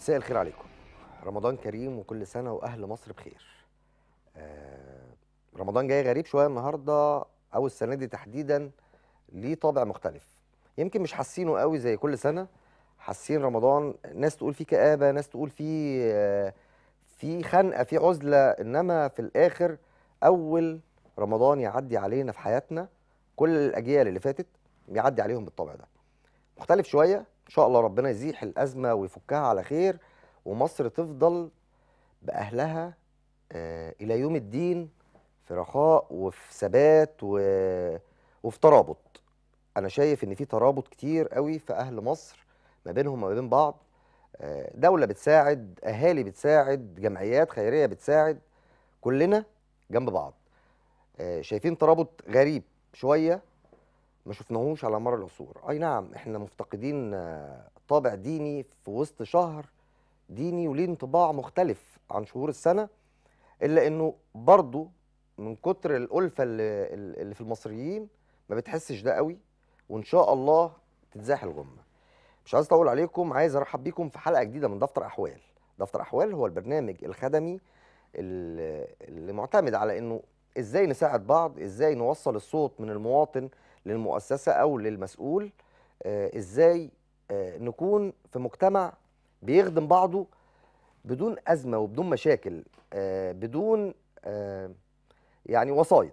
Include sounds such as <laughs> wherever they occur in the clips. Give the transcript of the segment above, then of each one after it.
مساء الخير عليكم رمضان كريم وكل سنة وأهل مصر بخير آه رمضان جاي غريب شوية النهاردة أو السنة دي تحديدا ليه طابع مختلف يمكن مش حاسينه قوي زي كل سنة حاسين رمضان ناس تقول فيه كآبة ناس تقول فيه آه في خنقة في عزلة إنما في الآخر أول رمضان يعدي علينا في حياتنا كل الأجيال اللي فاتت بيعدي عليهم بالطبع ده مختلف شوية ان شاء الله ربنا يزيح الازمه ويفكها على خير ومصر تفضل باهلها آه، الى يوم الدين في رخاء وفي ثبات و... وفي ترابط انا شايف ان في ترابط كتير قوي في اهل مصر ما بينهم وما بين بعض آه، دوله بتساعد اهالي بتساعد جمعيات خيريه بتساعد كلنا جنب بعض آه، شايفين ترابط غريب شويه ما شفناهوش على مر العصور اي نعم احنا مفتقدين طابع ديني في وسط شهر ديني وليه انطباع مختلف عن شهور السنه الا انه برضه من كتر الالفه اللي, اللي في المصريين ما بتحسش ده قوي وان شاء الله تتزاح الغمه مش عايز اطول عليكم عايز ارحب بيكم في حلقه جديده من دفتر احوال دفتر احوال هو البرنامج الخدمي اللي معتمد على انه ازاي نساعد بعض ازاي نوصل الصوت من المواطن للمؤسسه او للمسؤول آه، ازاي آه، نكون في مجتمع بيخدم بعضه بدون ازمه وبدون مشاكل آه، بدون يعني وسايط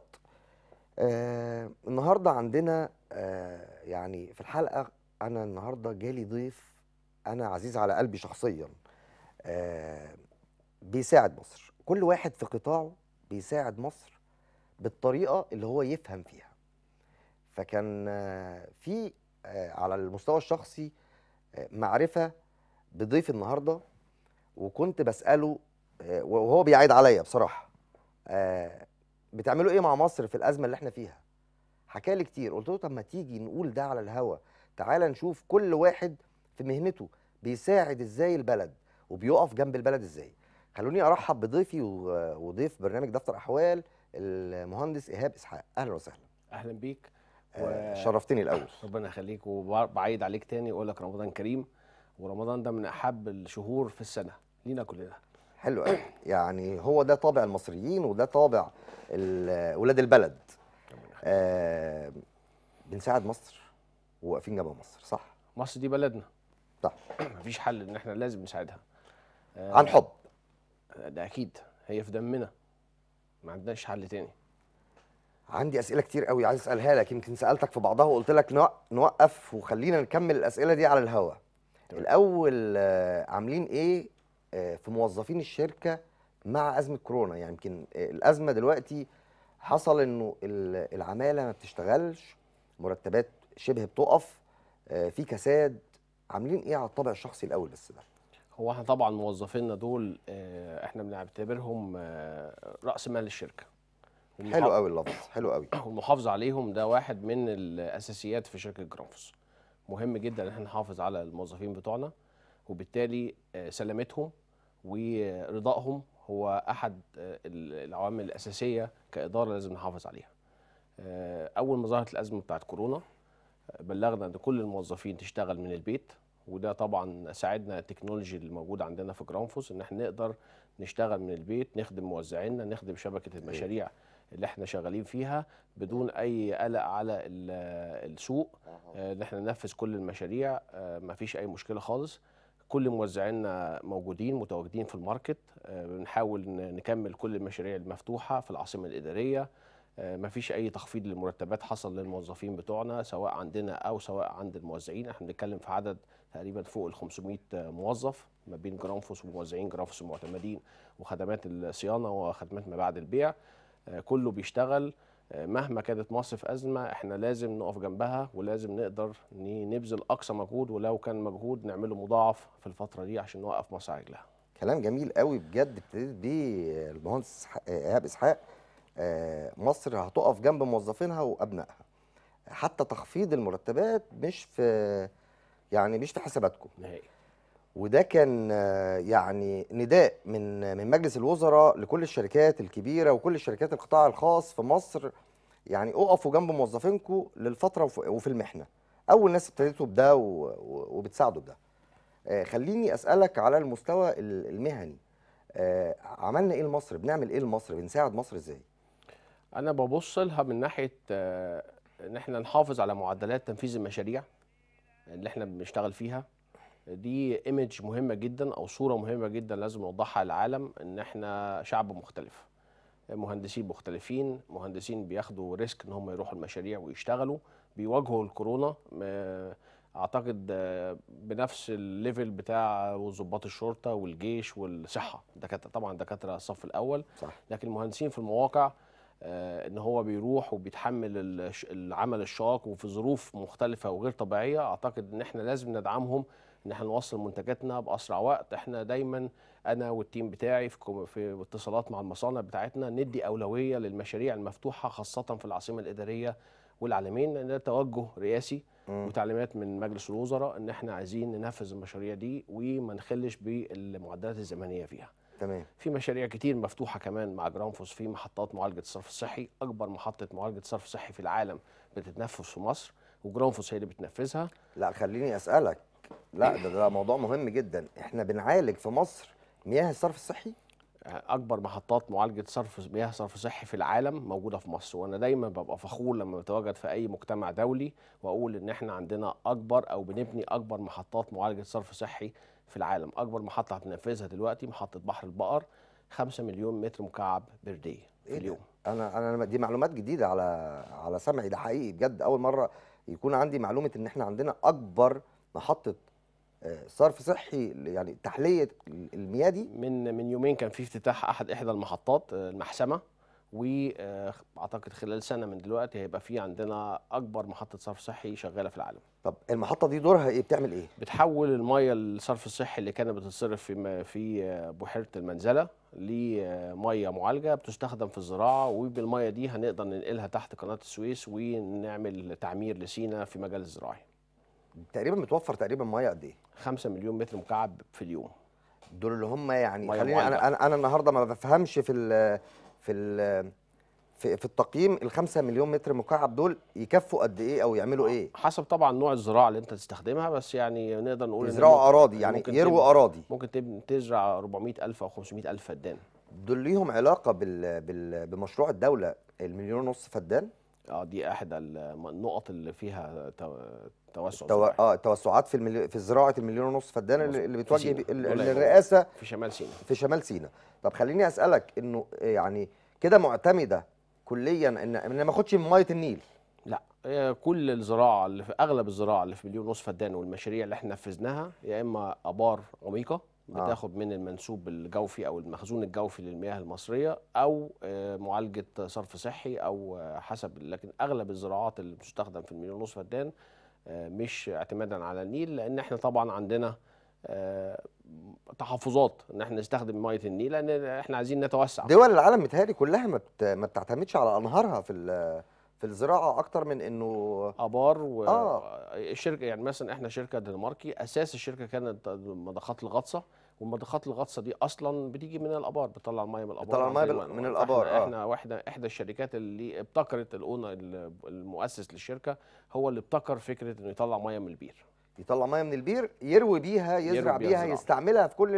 النهارده عندنا يعني في الحلقه انا النهارده جالي ضيف انا عزيز على قلبي شخصيا بيساعد مصر كل واحد في قطاعه بيساعد مصر بالطريقه اللي هو يفهم فيها فكان في آه، على المستوى الشخصي آه، معرفه بضيف النهارده وكنت بساله آه، وهو بيعيد عليا بصراحه بتعملوا ايه مع مصر في الازمه اللي احنا فيها حكى لي كتير قلت له طب ما تيجي نقول ده على الهوا تعالى نشوف كل واحد في مهنته بيساعد ازاي البلد وبيقف جنب البلد ازاي خلوني ارحب بضيفي وضيف برنامج دفتر احوال المهندس ايهاب اسحاق اهلا وسهلا اهلا بيك آه، شرفتني الاول ربنا يخليك وبعيد عليك تاني واقول لك رمضان كريم ورمضان ده من احب الشهور في السنه لينا كلنا حلو قوي يعني هو ده طابع المصريين وده طابع ولاد البلد آه بنساعد مصر وواقفين جنب مصر صح مصر دي بلدنا صح <clears throat> مفيش حل ان احنا لازم نساعدها آه عن حب ده اكيد هي في دمنا ما عندناش حل تاني عندي اسئله كتير قوي عايز اسالها لك يمكن سالتك في بعضها وقلت لك نوقف وخلينا نكمل الاسئله دي على الهوا الاول آه، عاملين ايه آه، في موظفين الشركه مع ازمه كورونا يعني يمكن آه، الازمه دلوقتي حصل انه العماله ما بتشتغلش مرتبات شبه بتقف في كساد عاملين ايه على الطابع الشخصي الاول بس ده هو احنا طبعا موظفينا دول احنا بنعتبرهم راس مال الشركه حلو قوي اللفظ حلو قوي <coughs> والمحافظه عليهم ده واحد من الاساسيات في شركه جرانفوس مهم جدا ان احنا نحافظ على الموظفين بتوعنا وبالتالي آه، سلامتهم ورضائهم هو احد آه، العوامل الاساسيه كاداره لازم نحافظ عليها آه، اول ما ظهرت الازمه بتاعت كورونا بلغنا ان كل الموظفين تشتغل من البيت وده طبعا ساعدنا التكنولوجي اللي عندنا في جرانفوس ان احنا نقدر نشتغل من البيت نخدم موزعينا نخدم شبكه المشاريع اللي احنا شغالين فيها بدون اي قلق على السوق آه، ان احنا ننفذ كل المشاريع آه، ما فيش اي مشكله خالص كل موزعينا موجودين متواجدين في الماركت آه، بنحاول نكمل كل المشاريع المفتوحه في العاصمه الاداريه ما فيش اي تخفيض للمرتبات حصل للموظفين بتوعنا سواء عندنا او سواء عند الموزعين احنا بنتكلم في عدد تقريبا فوق ال 500 موظف ما بين جرانفوس وموزعين جرانفوس المعتمدين وخدمات الصيانه وخدمات ما بعد البيع كله بيشتغل آه، مهما كانت مصر في ازمه احنا لازم نقف جنبها ولازم نقدر نبذل اقصى مجهود ولو كان مجهود نعمله مضاعف في الفتره دي عشان نوقف مصر على رجلها. كلام جميل قوي بجد ابتديت بيه المهندس ايهاب اسحاق آه، مصر هتقف جنب موظفينها وابنائها. حتى تخفيض المرتبات مش في يعني مش في حساباتكم. نهائي. وده كان يعني نداء من من مجلس الوزراء لكل الشركات الكبيره وكل الشركات القطاع الخاص في مصر يعني اقفوا جنب موظفينكم للفتره وفي المحنه اول ناس ابتديتوا بده وبتساعدوا بده آه، خليني اسالك على المستوى المهني آه، عملنا ايه لمصر بنعمل ايه لمصر بنساعد مصر ازاي انا ببص لها من ناحيه آه، ان احنا نحافظ على معدلات تنفيذ المشاريع اللي احنا بنشتغل فيها دي ايمج مهمه جدا او صوره مهمه جدا لازم نوضحها للعالم ان احنا شعب مختلف مهندسين مختلفين مهندسين بياخدوا ريسك ان هم يروحوا المشاريع ويشتغلوا بيواجهوا الكورونا اعتقد بنفس الليفل بتاع ظباط الشرطه والجيش والصحه دكاتره طبعا دكاتره الصف الاول صح. لكن المهندسين في المواقع آه، ان هو بيروح وبيتحمل العمل الشاق وفي ظروف مختلفه وغير طبيعيه اعتقد ان احنا لازم ندعمهم ان احنا نوصل منتجاتنا باسرع وقت احنا دايما انا والتيم بتاعي في في اتصالات مع المصانع بتاعتنا ندي اولويه للمشاريع المفتوحه خاصه في العاصمه الاداريه والعالمين لان ده توجه رئاسي وتعليمات من مجلس الوزراء ان احنا عايزين ننفذ المشاريع دي وما نخلش بالمعدلات الزمنيه فيها تمام في مشاريع كتير مفتوحه كمان مع جرانفوس في محطات معالجه الصرف الصحي اكبر محطه معالجه صرف صحي في العالم بتتنفذ في مصر وجرانفوس هي اللي بتنفذها لا خليني اسالك لا ده, ده موضوع مهم جدا احنا بنعالج في مصر مياه الصرف الصحي اكبر محطات معالجه صرف مياه صرف صحي في العالم موجوده في مصر وانا دايما ببقى فخور لما بتواجد في اي مجتمع دولي واقول ان احنا عندنا اكبر او بنبني اكبر محطات معالجه صرف صحي في العالم اكبر محطه هتنفذها دلوقتي محطه بحر البقر 5 مليون متر مكعب بردي في إيه اليوم انا انا دي معلومات جديده على على سمعي ده حقيقي بجد اول مره يكون عندي معلومه ان احنا عندنا اكبر محطه آه، صرف صحي يعني تحليه المياه دي من من يومين كان في افتتاح احد احدى المحطات آه، المحسمه واعتقد آه، خلال سنه من دلوقتي هيبقى في عندنا اكبر محطه صرف صحي شغاله في العالم. طب المحطه دي دورها ايه؟ بتعمل ايه؟ بتحول الميه الصرف الصحي اللي كانت بتتصرف في في بحيره المنزله لميه معالجه بتستخدم في الزراعه وبالميه دي هنقدر ننقلها تحت قناه السويس ونعمل تعمير لسينا في مجال الزراعي. تقريبا متوفر تقريبا ميه قد ايه 5 مليون متر مكعب في اليوم دول اللي هم يعني خليني انا انا انا النهارده ما بفهمش في الـ في الـ في, في التقييم ال 5 مليون متر مكعب دول يكفوا قد ايه او يعملوا ايه؟ حسب طبعا نوع الزراعه اللي انت تستخدمها بس يعني نقدر نقول يزرعوا اراضي يعني يرووا اراضي ممكن تزرع 400000 او 500000 فدان دول ليهم علاقه بالـ بالـ بمشروع الدوله المليون ونص فدان؟ اه دي احدى النقط اللي فيها توسع التو... اه توسعات في الملي... في زراعه المليون ونص فدان اللي بتواجه ب... الرئاسه في شمال سيناء في شمال سيناء طب خليني اسالك انه إيه يعني كده معتمده كليا ان انا ما اخدش من ميه النيل لا إيه، كل الزراعه اللي في اغلب الزراعه اللي في مليون ونص فدان والمشاريع اللي احنا نفذناها يا اما ابار عميقه آه. بتاخد من المنسوب الجوفي او المخزون الجوفي للمياه المصريه او آه، معالجه صرف صحي او آه، حسب لكن اغلب الزراعات اللي بتستخدم في المليون ونص فدان مش اعتمادا على النيل لان احنا طبعا عندنا تحفظات ان احنا نستخدم ميه النيل لان احنا عايزين نتوسع دول العالم متهيألي كلها ما بتعتمدش على انهارها في في الزراعه اكتر من انه ابار و آه. الشركه يعني مثلا احنا شركه دنماركي اساس الشركه كانت مضخات الغطسه والمضخات الغطسه دي اصلا بتيجي من الابار بتطلع الميه من الابار بتطلع الميه من, من الابار احنا, آه. احنا واحده احدى الشركات اللي ابتكرت الأونة المؤسس للشركه هو اللي ابتكر فكره انه يطلع ميه من البير يطلع ميه من البير يروي بيها يزرع يروي بيها, بيها يستعملها في كل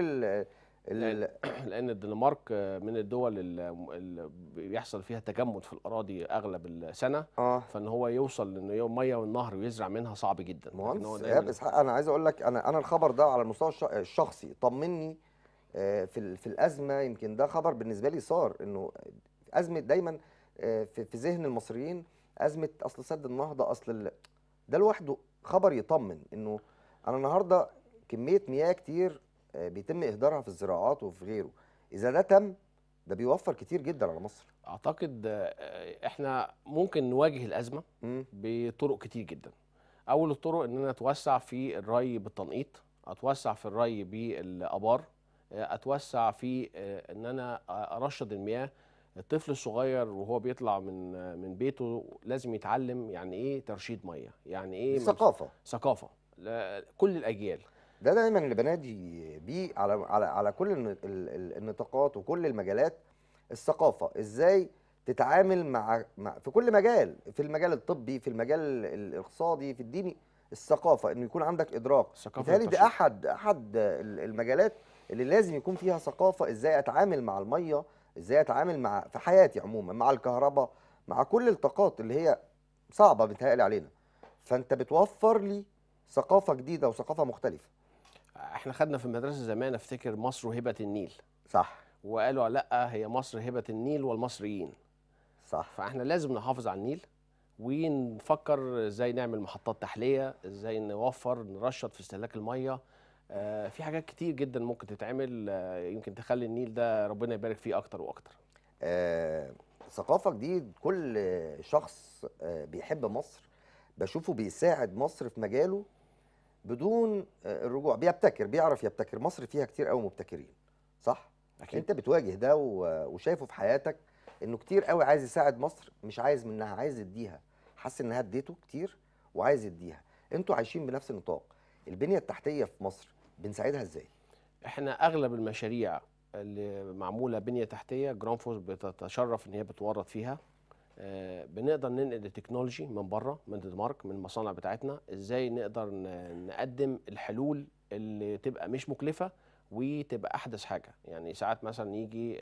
<clears throat> لان الدنمارك من الدول اللي بيحصل فيها تجمد في الاراضي اغلب السنه آه. فان هو يوصل لان ميه والنهر ويزرع منها صعب جدا انا عايز اقول لك انا انا الخبر ده على المستوى الشخصي طمني آه، في في الازمه يمكن ده خبر بالنسبه لي صار انه ازمه دايما آه، في ذهن المصريين ازمه اصل سد النهضه اصل ده لوحده خبر يطمن انه انا النهارده كميه مياه كتير آه، بيتم اهدارها في الزراعات وفي غيره اذا ده تم ده بيوفر كتير جدا على مصر اعتقد آه، احنا ممكن نواجه الازمه بطرق كتير جدا اول الطرق ان انا اتوسع في الري بالتنقيط اتوسع في الري بالابار آه، اتوسع في ان انا ارشد المياه الطفل الصغير وهو بيطلع من من بيته لازم يتعلم يعني ايه ترشيد ميه يعني ايه ثقافه ثقافه كل الاجيال ده دايما اللي بنادي بيه على على على كل النطاقات وكل المجالات الثقافه ازاي تتعامل مع, مع في كل مجال في المجال الطبي في المجال الاقتصادي في الديني الثقافه انه يكون عندك ادراك بالتالي ده احد احد المجالات اللي لازم يكون فيها ثقافه ازاي اتعامل مع الميه ازاي اتعامل مع في حياتي عموما مع الكهرباء مع كل الطاقات اللي هي صعبه بتهيألي علينا فانت بتوفر لي ثقافه جديده وثقافه مختلفه احنا خدنا في المدرسه زمان افتكر مصر هبه النيل صح وقالوا لا هي مصر هبه النيل والمصريين صح فاحنا لازم نحافظ على النيل ونفكر ازاي نعمل محطات تحليه ازاي نوفر نرشط في استهلاك الميه آه، في حاجات كتير جدا ممكن تتعمل آه، يمكن تخلي النيل ده ربنا يبارك فيه اكتر واكتر آه ثقافه جديد كل شخص آه، بيحب مصر بشوفه بيساعد مصر في مجاله بدون آه، الرجوع بيبتكر بيعرف يبتكر مصر فيها كتير قوي مبتكرين صح أكيد. انت بتواجه ده وشايفه في حياتك انه كتير قوي عايز يساعد مصر مش عايز منها عايز يديها حاسس انها اديته كتير وعايز يديها انتوا عايشين بنفس النطاق البنيه التحتيه في مصر بنساعدها ازاي احنا اغلب المشاريع اللي معموله بنيه تحتيه جرانفورد بتتشرف ان هي بتورط فيها آه، بنقدر ننقل التكنولوجي من بره من الدنمارك من المصانع بتاعتنا ازاي نقدر نقدم الحلول اللي تبقى مش مكلفه وتبقى احدث حاجه يعني ساعات مثلا يجي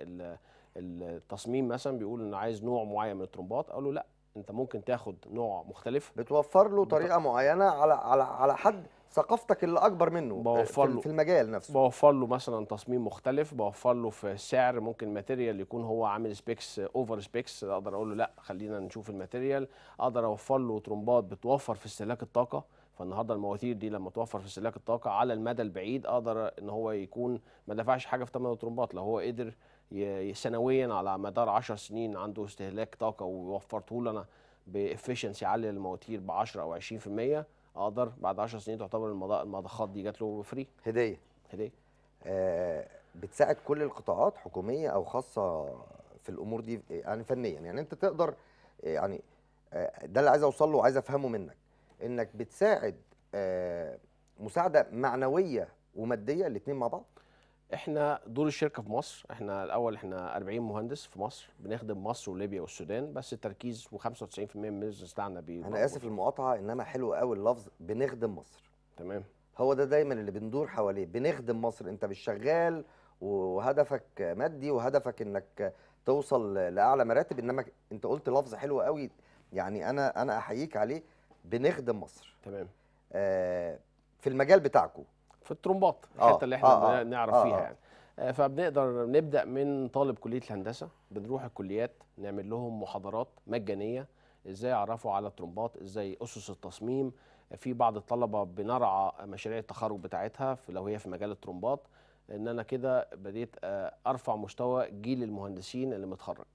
التصميم مثلا بيقول انه عايز نوع معين من الترمبات اقول له لا انت ممكن تاخد نوع مختلف بتوفر له طريقه معينه على على على حد ثقافتك اللي اكبر منه آه، بوفر له في المجال نفسه بوفر له مثلا تصميم مختلف بوفر له في سعر ممكن ماتيريال يكون هو عامل سبيكس اوفر سبيكس اقدر اقول له لا خلينا نشوف الماتيريال اقدر اوفر له طرمبات بتوفر في استهلاك الطاقه فالنهارده المواتير دي لما توفر في استهلاك الطاقه على المدى البعيد اقدر ان هو يكون ما دفعش حاجه في ثمن الطرمبات لو هو قدر سنويا على مدار 10 سنين عنده استهلاك طاقه ووفرته لنا بافشنسي عالي للمواتير ب 10 او 20% اقدر بعد 10 سنين تعتبر المضخات دي جات له فري هديه هديه آه بتساعد كل القطاعات حكوميه او خاصه في الامور دي يعني فنيا يعني انت تقدر آه، يعني آه، ده اللي عايز اوصل له وعايز افهمه منك انك بتساعد آه، مساعده معنويه وماديه الاثنين مع بعض احنا دور الشركه في مصر احنا الاول احنا 40 مهندس في مصر بنخدم مصر وليبيا والسودان بس التركيز و95% من البيزنس بتاعنا انا اسف المقاطعه انما حلو قوي اللفظ بنخدم مصر تمام هو ده دايما اللي بندور حواليه بنخدم مصر انت مش شغال وهدفك مادي وهدفك انك توصل لاعلى مراتب انما انت قلت لفظ حلو قوي يعني انا انا احييك عليه بنخدم مصر تمام آه في المجال بتاعكم في الترومبات آه. الحته اللي احنا آه, آه. نعرف آه فيها آه. يعني فبنقدر نبدا من طالب كليه الهندسه بنروح الكليات نعمل لهم محاضرات مجانيه ازاي يعرفوا على الترومبات ازاي اسس التصميم في بعض الطلبه بنرعى مشاريع التخرج بتاعتها في لو هي في مجال الترومبات ان انا كده بديت ارفع مستوى جيل المهندسين اللي متخرج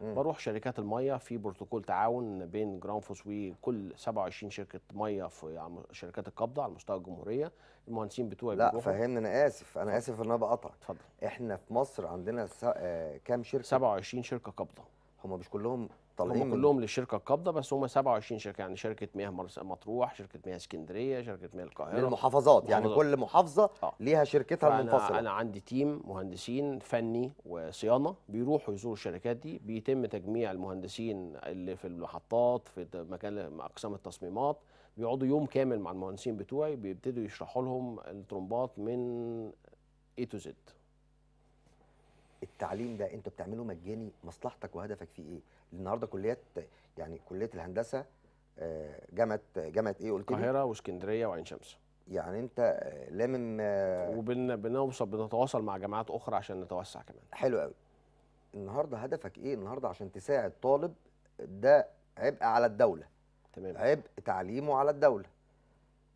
بروح شركات الميه في بروتوكول تعاون بين جرانفوس وكل 27 شركه ميه في يعني شركات القبضه على مستوى الجمهوريه المهندسين بتوعي لا فهمني انا اسف انا اسف ان انا بقطعك اتفضل احنا في مصر عندنا آه كام شركه 27 شركه قبضه هم مش كلهم طالعين كلهم للشركه القابضه بس هم 27 شركه يعني شركه مياه مطروح شركه مياه اسكندريه شركه مياه القاهره يعني محافظات. يعني كل محافظه آه. ليها شركتها المنفصله انا عندي تيم مهندسين فني وصيانه بيروحوا يزوروا الشركات دي بيتم تجميع المهندسين اللي في المحطات في مكان اقسام التصميمات بيقعدوا يوم كامل مع المهندسين بتوعي بيبتدوا يشرحوا لهم الترمبات من اي تو زد التعليم ده انت بتعمله مجاني مصلحتك وهدفك فيه ايه النهارده كليات يعني كليه الهندسه آه، جامعه جامعه ايه قلت لي القاهره واسكندريه وعين شمس يعني انت آه، لامم آه، وبنوصل بنتواصل مع جامعات اخرى عشان نتوسع كمان حلو قوي النهارده هدفك ايه النهارده عشان تساعد طالب ده عبء على الدوله تمام عبء تعليمه على الدوله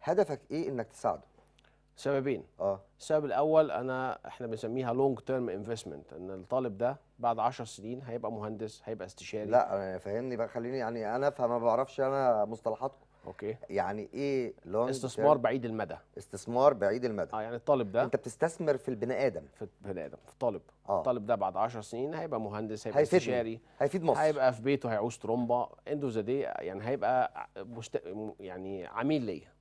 هدفك ايه انك تساعده سببين اه السبب الاول انا احنا بنسميها لونج تيرم انفستمنت ان الطالب ده بعد 10 سنين هيبقى مهندس هيبقى استشاري لا آه، فهمني بقى خليني يعني انا فما بعرفش انا مصطلحاتكم اوكي يعني ايه لونج استثمار بعيد المدى استثمار بعيد المدى اه يعني الطالب ده انت بتستثمر في البني ادم في البني ادم في الطالب آه. الطالب ده بعد 10 سنين هيبقى مهندس هيبقى هيفيدني. استشاري هيفيد مصر هيبقى في بيته هيعوز ترومبا اند ذا دي يعني هيبقى مشت... يعني عميل ليا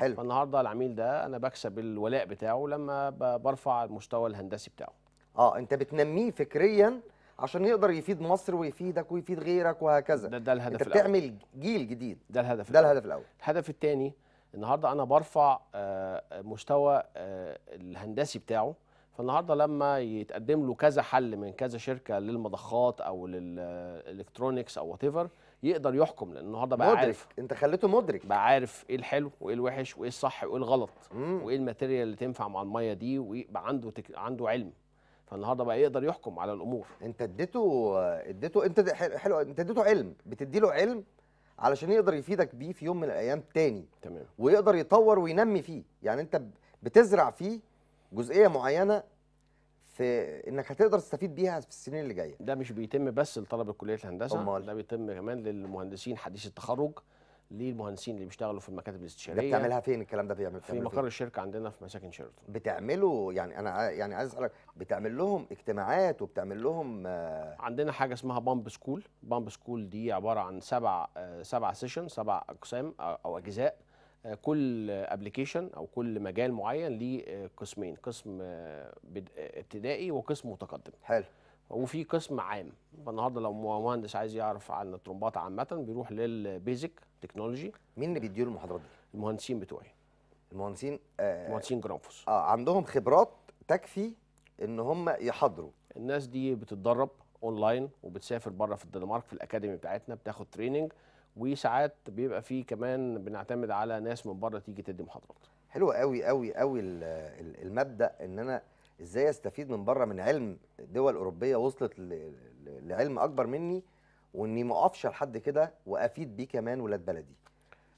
حلو فالنهارده العميل ده انا بكسب الولاء بتاعه لما برفع المستوى الهندسي بتاعه اه انت بتنميه فكريا عشان يقدر يفيد مصر ويفيدك ويفيد غيرك وهكذا ده, ده الهدف انت بتعمل الأول. جيل جديد ده الهدف ده الهدف الاول الهدف الثاني النهارده انا برفع آه، مستوى آه، الهندسي بتاعه فالنهارده لما يتقدم له كذا حل من كذا شركه للمضخات او للالكترونكس آه، او وات يقدر يحكم لان النهارده بقى مدرك. عارف انت خليته مدرك بقى عارف ايه الحلو وايه الوحش وايه الصح وايه الغلط مم. وايه الماتيريال اللي تنفع مع الميه دي ويبقى عنده تك... عنده علم فالنهارده بقى يقدر يحكم على الامور انت اديته اديته انت حلو انت اديته علم بتدي له علم علشان يقدر يفيدك بيه في يوم من الايام تاني تمام ويقدر يطور وينمي فيه يعني انت بتزرع فيه جزئيه معينه في انك هتقدر تستفيد بيها في السنين اللي جايه ده مش بيتم بس لطلبه كليه الهندسه أمال. ده بيتم كمان للمهندسين حديث التخرج للمهندسين اللي بيشتغلوا في المكاتب الاستشاريه ده بتعملها فين الكلام ده بيعمل في مقر الشركه عندنا في مساكن شيرتون بتعملوا يعني انا يعني عايز اسالك بتعمل لهم اجتماعات وبتعمل لهم آه عندنا حاجه اسمها بامب سكول بامب سكول دي عباره عن سبع آه سبع سيشن سبع اقسام او اجزاء كل ابلكيشن او كل مجال معين ليه آه، قسمين قسم آه، آه، ابتدائي وقسم متقدم حلو وفي قسم عام فالنهارده لو مهندس عايز يعرف عن الترمبات عامه بيروح للبيزك تكنولوجي مين اللي بيديله المحاضرات دي المهندسين بتوعي المهندسين آه مهندسين جرانفوس اه عندهم خبرات تكفي ان هم يحضروا الناس دي بتتدرب اونلاين وبتسافر بره في الدنمارك في الاكاديمي بتاعتنا بتاخد تريننج وساعات بيبقى فيه كمان بنعتمد على ناس من بره تيجي تدي محاضرات حلو قوي قوي قوي المبدا ان انا ازاي استفيد من بره من علم دول اوروبيه وصلت لعلم اكبر مني واني ما اقفش لحد كده وافيد بيه كمان ولاد بلدي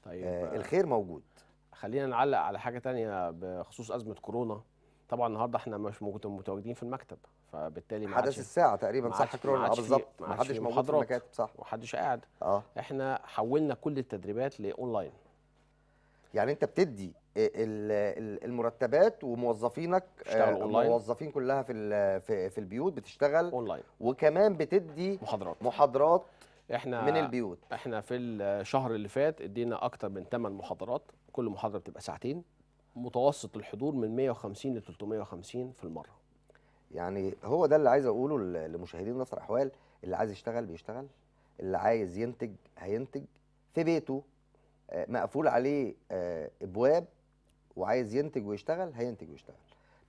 طيب آه الخير موجود خلينا نعلق على حاجه تانية بخصوص ازمه كورونا طبعا النهارده احنا مش متواجدين في المكتب فبالتالي حدث الساعه تقريبا صح كورونا آه، بالظبط ما حدش موجود في المكاتب صح وحدش قاعد اه احنا حولنا كل التدريبات لاونلاين يعني انت بتدي المرتبات وموظفينك الموظفين آه، كلها في في البيوت بتشتغل اونلاين وكمان بتدي محاضرات محاضرات احنا من البيوت احنا في الشهر اللي فات ادينا اكتر من 8 محاضرات كل محاضره بتبقى ساعتين متوسط الحضور من 150 ل 350 في المره يعني هو ده اللي عايز اقوله لمشاهدين نصر احوال اللي عايز يشتغل بيشتغل اللي عايز ينتج هينتج في بيته آه، مقفول عليه آه، ابواب وعايز ينتج ويشتغل هينتج ويشتغل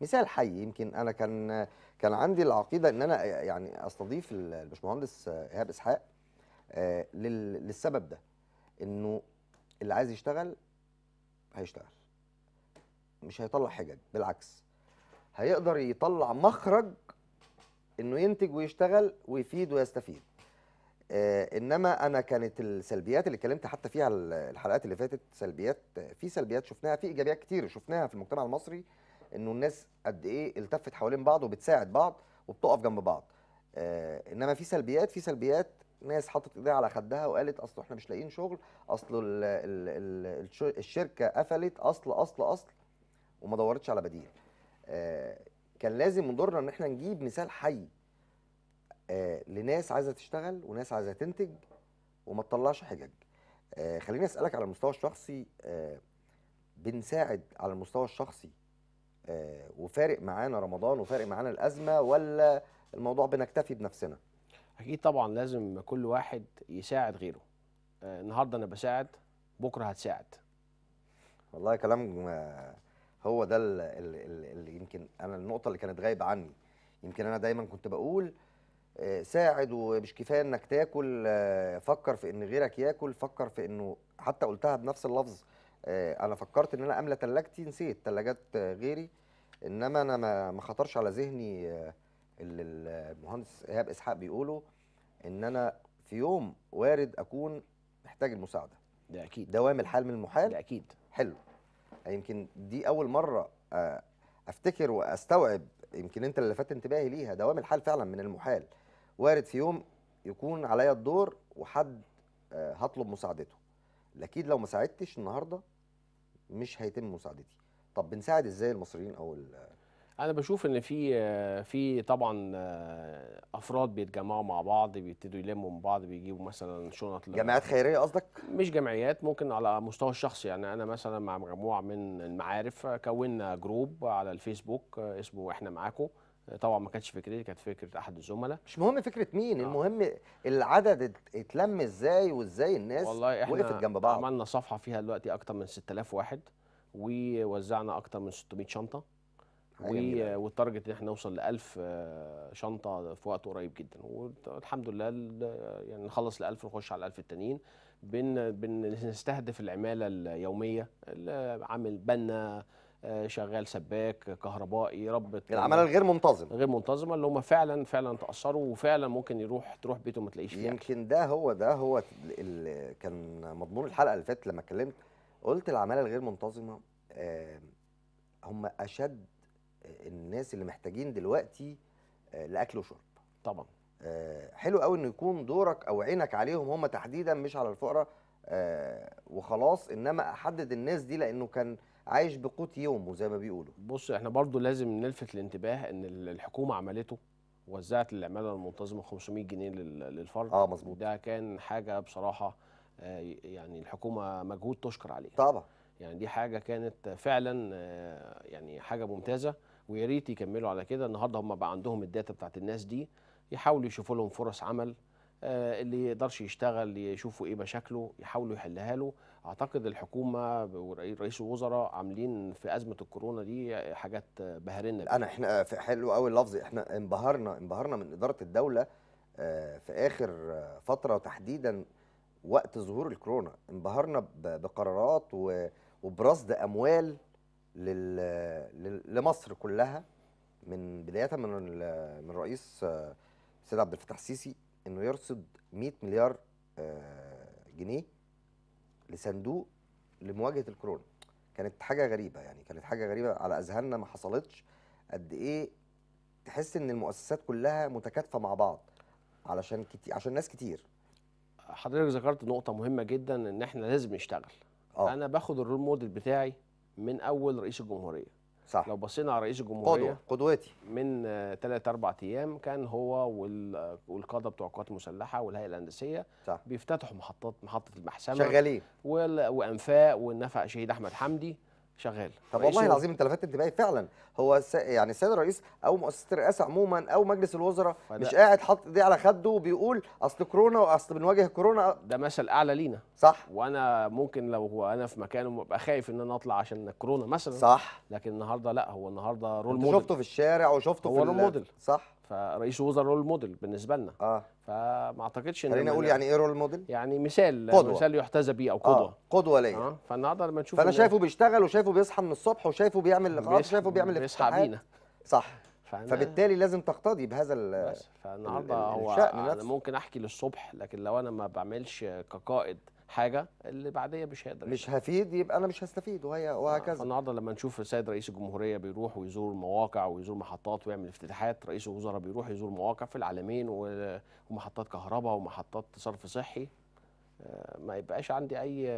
مثال حي يمكن انا كان كان عندي العقيده ان انا آه، يعني استضيف الباشمهندس ايهاب اسحاق للسبب ده انه اللي عايز يشتغل هيشتغل مش هيطلع حجج بالعكس هيقدر يطلع مخرج انه ينتج ويشتغل ويفيد ويستفيد آه انما انا كانت السلبيات اللي اتكلمت حتى فيها الحلقات اللي فاتت سلبيات في سلبيات شفناها في ايجابيات كتير شفناها في المجتمع المصري انه الناس قد ايه التفت حوالين بعض وبتساعد بعض وبتقف جنب بعض آه انما في سلبيات في سلبيات ناس حطت ايديها على خدها وقالت اصل احنا مش لاقيين شغل اصل ال ال الشركه قفلت اصل اصل اصل وما دورتش على بديل آه، كان لازم يضرنا ان احنا نجيب مثال حي آه، لناس عايزه تشتغل وناس عايزه تنتج وما تطلعش حجج آه، خليني اسالك على المستوى الشخصي بنساعد على المستوى الشخصي وفارق معانا رمضان وفارق معانا الازمه ولا الموضوع بنكتفي بنفسنا اكيد طبعا لازم كل واحد يساعد غيره النهارده انا بساعد بكره هتساعد والله كلام هو ده اللي يمكن انا النقطه اللي كانت غايبه عني يمكن انا دايما كنت بقول آه، ساعد ومش كفايه انك تاكل آه، فكر في ان غيرك ياكل فكر في انه حتى قلتها بنفس اللفظ آه، انا فكرت ان انا املى ثلاجتي نسيت ثلاجات غيري انما انا ما خطرش على ذهني اللي المهندس ايهاب اسحاق بيقوله ان انا في يوم وارد اكون محتاج المساعده ده اكيد دوام الحال من المحال ده اكيد حلو يمكن دي اول مره آه، افتكر واستوعب يمكن انت اللي لفت انتباهي ليها دوام الحال فعلا من المحال وارد في يوم يكون عليا الدور وحد آه، هطلب مساعدته اكيد لو ما ساعدتش النهارده مش هيتم مساعدتي طب بنساعد ازاي المصريين او انا بشوف ان في في طبعا آه، افراد بيتجمعوا مع بعض بيبتدوا يلموا من بعض بيجيبوا مثلا شنط جمعيات خيريه قصدك مش جمعيات ممكن على مستوى الشخصي يعني انا مثلا مع مجموعه من المعارف كونا جروب على الفيسبوك آه، اسمه احنا معاكم آه، طبعا ما كانتش فكرتي كانت فكره احد الزملاء مش مهم فكره مين آه. المهم العدد اتلم ازاي وازاي الناس والله احنا وقفت جنب بعض عملنا صفحه فيها دلوقتي اكتر من 6000 واحد ووزعنا اكتر من 600 شنطه والتارجت ان احنا نوصل ل 1000 آه، شنطه في وقت قريب جدا والحمد لله يعني نخلص ال 1000 نخش على ال 1000 التانيين بن بنستهدف العماله اليوميه اللي عامل بنا آه، شغال سباك كهربائي ربط العمل الغير منتظم غير منتظمه اللي هم فعلا فعلا تاثروا وفعلا ممكن يروح تروح بيته ما تلاقيش يمكن ده هو ده هو اللي كان مضمون الحلقه اللي فاتت لما اتكلمت قلت العماله الغير منتظمه آه، هم اشد الناس اللي محتاجين دلوقتي آه، لاكل وشرب طبعا آه، حلو قوي انه يكون دورك او عينك عليهم هم تحديدا مش على الفقراء آه، وخلاص انما احدد الناس دي لانه كان عايش بقوت يومه زي ما بيقولوا بص احنا برضو لازم نلفت الانتباه ان الحكومه عملته وزعت للعماله المنتظمه 500 جنيه للفرد اه مظبوط ده كان حاجه بصراحه يعني الحكومه مجهود تشكر عليه طبعا يعني دي حاجه كانت فعلا يعني حاجه ممتازه ويا ريت يكملوا على كده النهارده هم بقى عندهم الداتا بتاعت الناس دي يحاولوا يشوفوا لهم فرص عمل آه، اللي يقدرش يشتغل يشوفوا ايه مشاكله يحاولوا يحلها له اعتقد الحكومه ورئيس الوزراء عاملين في ازمه الكورونا دي حاجات بهرنا انا احنا في حلو قوي اللفظ احنا انبهرنا انبهرنا من اداره الدوله آه، في اخر فتره تحديدا وقت ظهور الكورونا انبهرنا بقرارات وبرصد اموال لمصر كلها من بدايه من من رئيس آه، السيد عبد الفتاح السيسي انه يرصد 100 مليار آه، جنيه لصندوق لمواجهه الكورونا كانت حاجه غريبه يعني كانت حاجه غريبه على اذهاننا ما حصلتش قد ايه تحس ان المؤسسات كلها متكاتفه مع بعض علشان كتير عشان ناس كتير حضرتك ذكرت نقطه مهمه جدا ان احنا لازم نشتغل أوه. انا باخد الرول موديل بتاعي من اول رئيس الجمهوريه صح لو بصينا على رئيس الجمهوريه قدوه قدوتي من ثلاث آه، اربع ايام كان هو والقاده بتوع القوات المسلحه والهيئه الهندسيه صح بيفتتحوا محطات محطه المحسمه شغالين وانفاق والنفق شهيد احمد حمدي شغال طب والله العظيم انت لفتت انتباهي فعلا هو س... يعني السيد الرئيس او مؤسسه الرئاسه عموما او مجلس الوزراء مش قاعد حاطط دي على خده وبيقول اصل كورونا واصل بنواجه كورونا ده مثل اعلى لينا صح وانا ممكن لو هو انا في مكانه ابقى خايف ان انا اطلع عشان كورونا مثلا صح لكن النهارده لا هو النهارده رول موديل شفته في الشارع وشفته في رول موديل صح فرئيس الوزراء رول موديل بالنسبه لنا اه فما اعتقدش ان خلينا اقول يعني ايه رول موديل يعني مثال قدوة. مثال يحتذى بيه او آه، قدوه آه. قدوه ليا آه. فالنهارده لما نشوف فانا شايفه بيشتغل وشايفه بيصحى من الصبح وشايفه بيعمل لقاءات وشايفه بيعمل بيصحى بينا صح فأنا فبالتالي لازم تقتضي بهذا ال بس فالنهارده هو انا ممكن احكي للصبح لكن لو انا ما بعملش كقائد حاجه اللي بعديه مش هيقدر مش هفيد يبقى انا مش هستفيد وهي وهكذا آه، النهارده لما نشوف السيد رئيس الجمهوريه بيروح ويزور مواقع ويزور محطات ويعمل افتتاحات رئيس الوزراء بيروح يزور مواقع في العالمين ومحطات كهرباء ومحطات صرف صحي آه، ما يبقاش عندي اي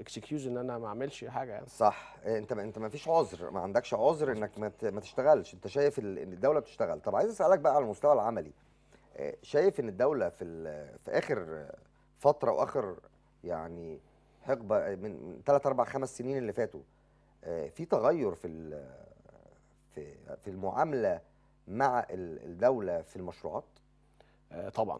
اكسكيوز ان انا ما اعملش حاجه يعني. صح انت ما انت ما فيش عذر ما عندكش عذر انك ما تشتغلش انت شايف ان الدوله بتشتغل طب عايز اسالك بقى على المستوى العملي آه، شايف ان الدوله في في اخر فتره واخر يعني حقبه من ثلاث اربع خمس سنين اللي فاتوا آه، في تغير في في في المعامله مع الدوله في المشروعات آه، طبعا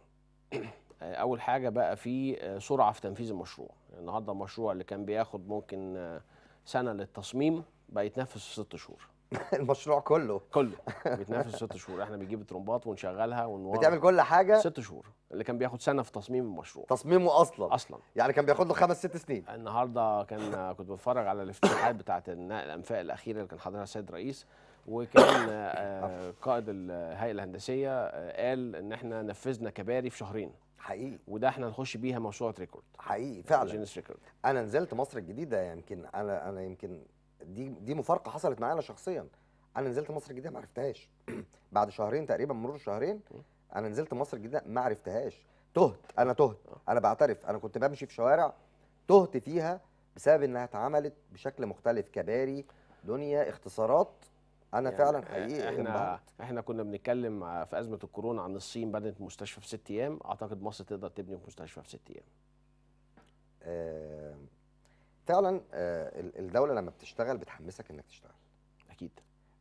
آه، اول حاجه بقى في سرعه في تنفيذ المشروع النهارده المشروع اللي كان بياخد ممكن سنه للتصميم بقى يتنفذ في ست شهور <laughs> المشروع كله كله بيتنافس ست شهور احنا بنجيب الترمبات ونشغلها ونوار بتعمل كل حاجه ست شهور اللي كان بياخد سنه في تصميم المشروع تصميمه اصلا اصلا يعني كان بياخد له خمس ست سنين النهارده كان <laughs> كنت بتفرج على الافتتاحات بتاعه الانفاق الاخيره اللي كان حضرها السيد الرئيس وكان آه، <coughs> قائد الهيئه الهندسيه آه، قال ان احنا نفذنا كباري في شهرين حقيقي وده احنا نخش بيها موسوعه ريكورد حقيقي فعلا جينيس ريكورد انا نزلت مصر الجديده يمكن انا انا يمكن دي دي مفارقه حصلت معايا انا شخصيا انا نزلت مصر الجديده ما عرفتهاش <clears throat> بعد شهرين تقريبا مرور شهرين انا نزلت مصر الجديده ما عرفتهاش تهت انا تهت انا بعترف انا كنت بمشي في شوارع تهت فيها بسبب انها اتعملت بشكل مختلف كباري دنيا اختصارات انا يعني فعلا حقيقي احنا انبهرت. احنا كنا بنتكلم في ازمه الكورونا عن الصين بنت مستشفى في ست ايام اعتقد مصر تقدر تبني مستشفى في ست ايام آه فعلا آه، الدوله لما بتشتغل بتحمسك انك تشتغل اكيد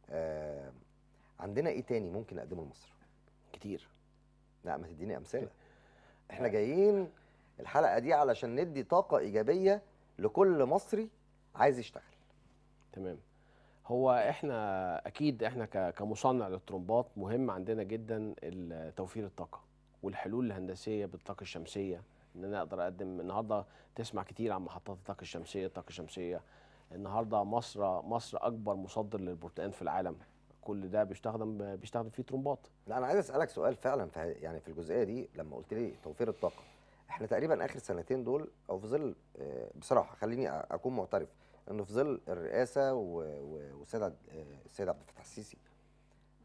آه، عندنا ايه تاني ممكن اقدمه لمصر كتير لا ما تديني امثله احنا جايين الحلقه دي علشان ندي طاقه ايجابيه لكل مصري عايز يشتغل تمام هو احنا اكيد احنا كمصنع للطرمبات مهم عندنا جدا توفير الطاقه والحلول الهندسيه بالطاقه الشمسيه ان انا اقدر اقدم النهارده تسمع كتير عن محطات الطاقه الشمسيه الطاقه الشمسيه النهارده مصر مصر اكبر مصدر للبرتقال في العالم كل ده بيستخدم بيستخدم فيه ترمبات لا انا عايز اسالك سؤال فعلا في يعني في الجزئيه دي لما قلت لي توفير الطاقه احنا تقريبا اخر سنتين دول او في ظل آه، بصراحه خليني اكون معترف انه في ظل الرئاسه والسيد آه، السيد عبد الفتاح السيسي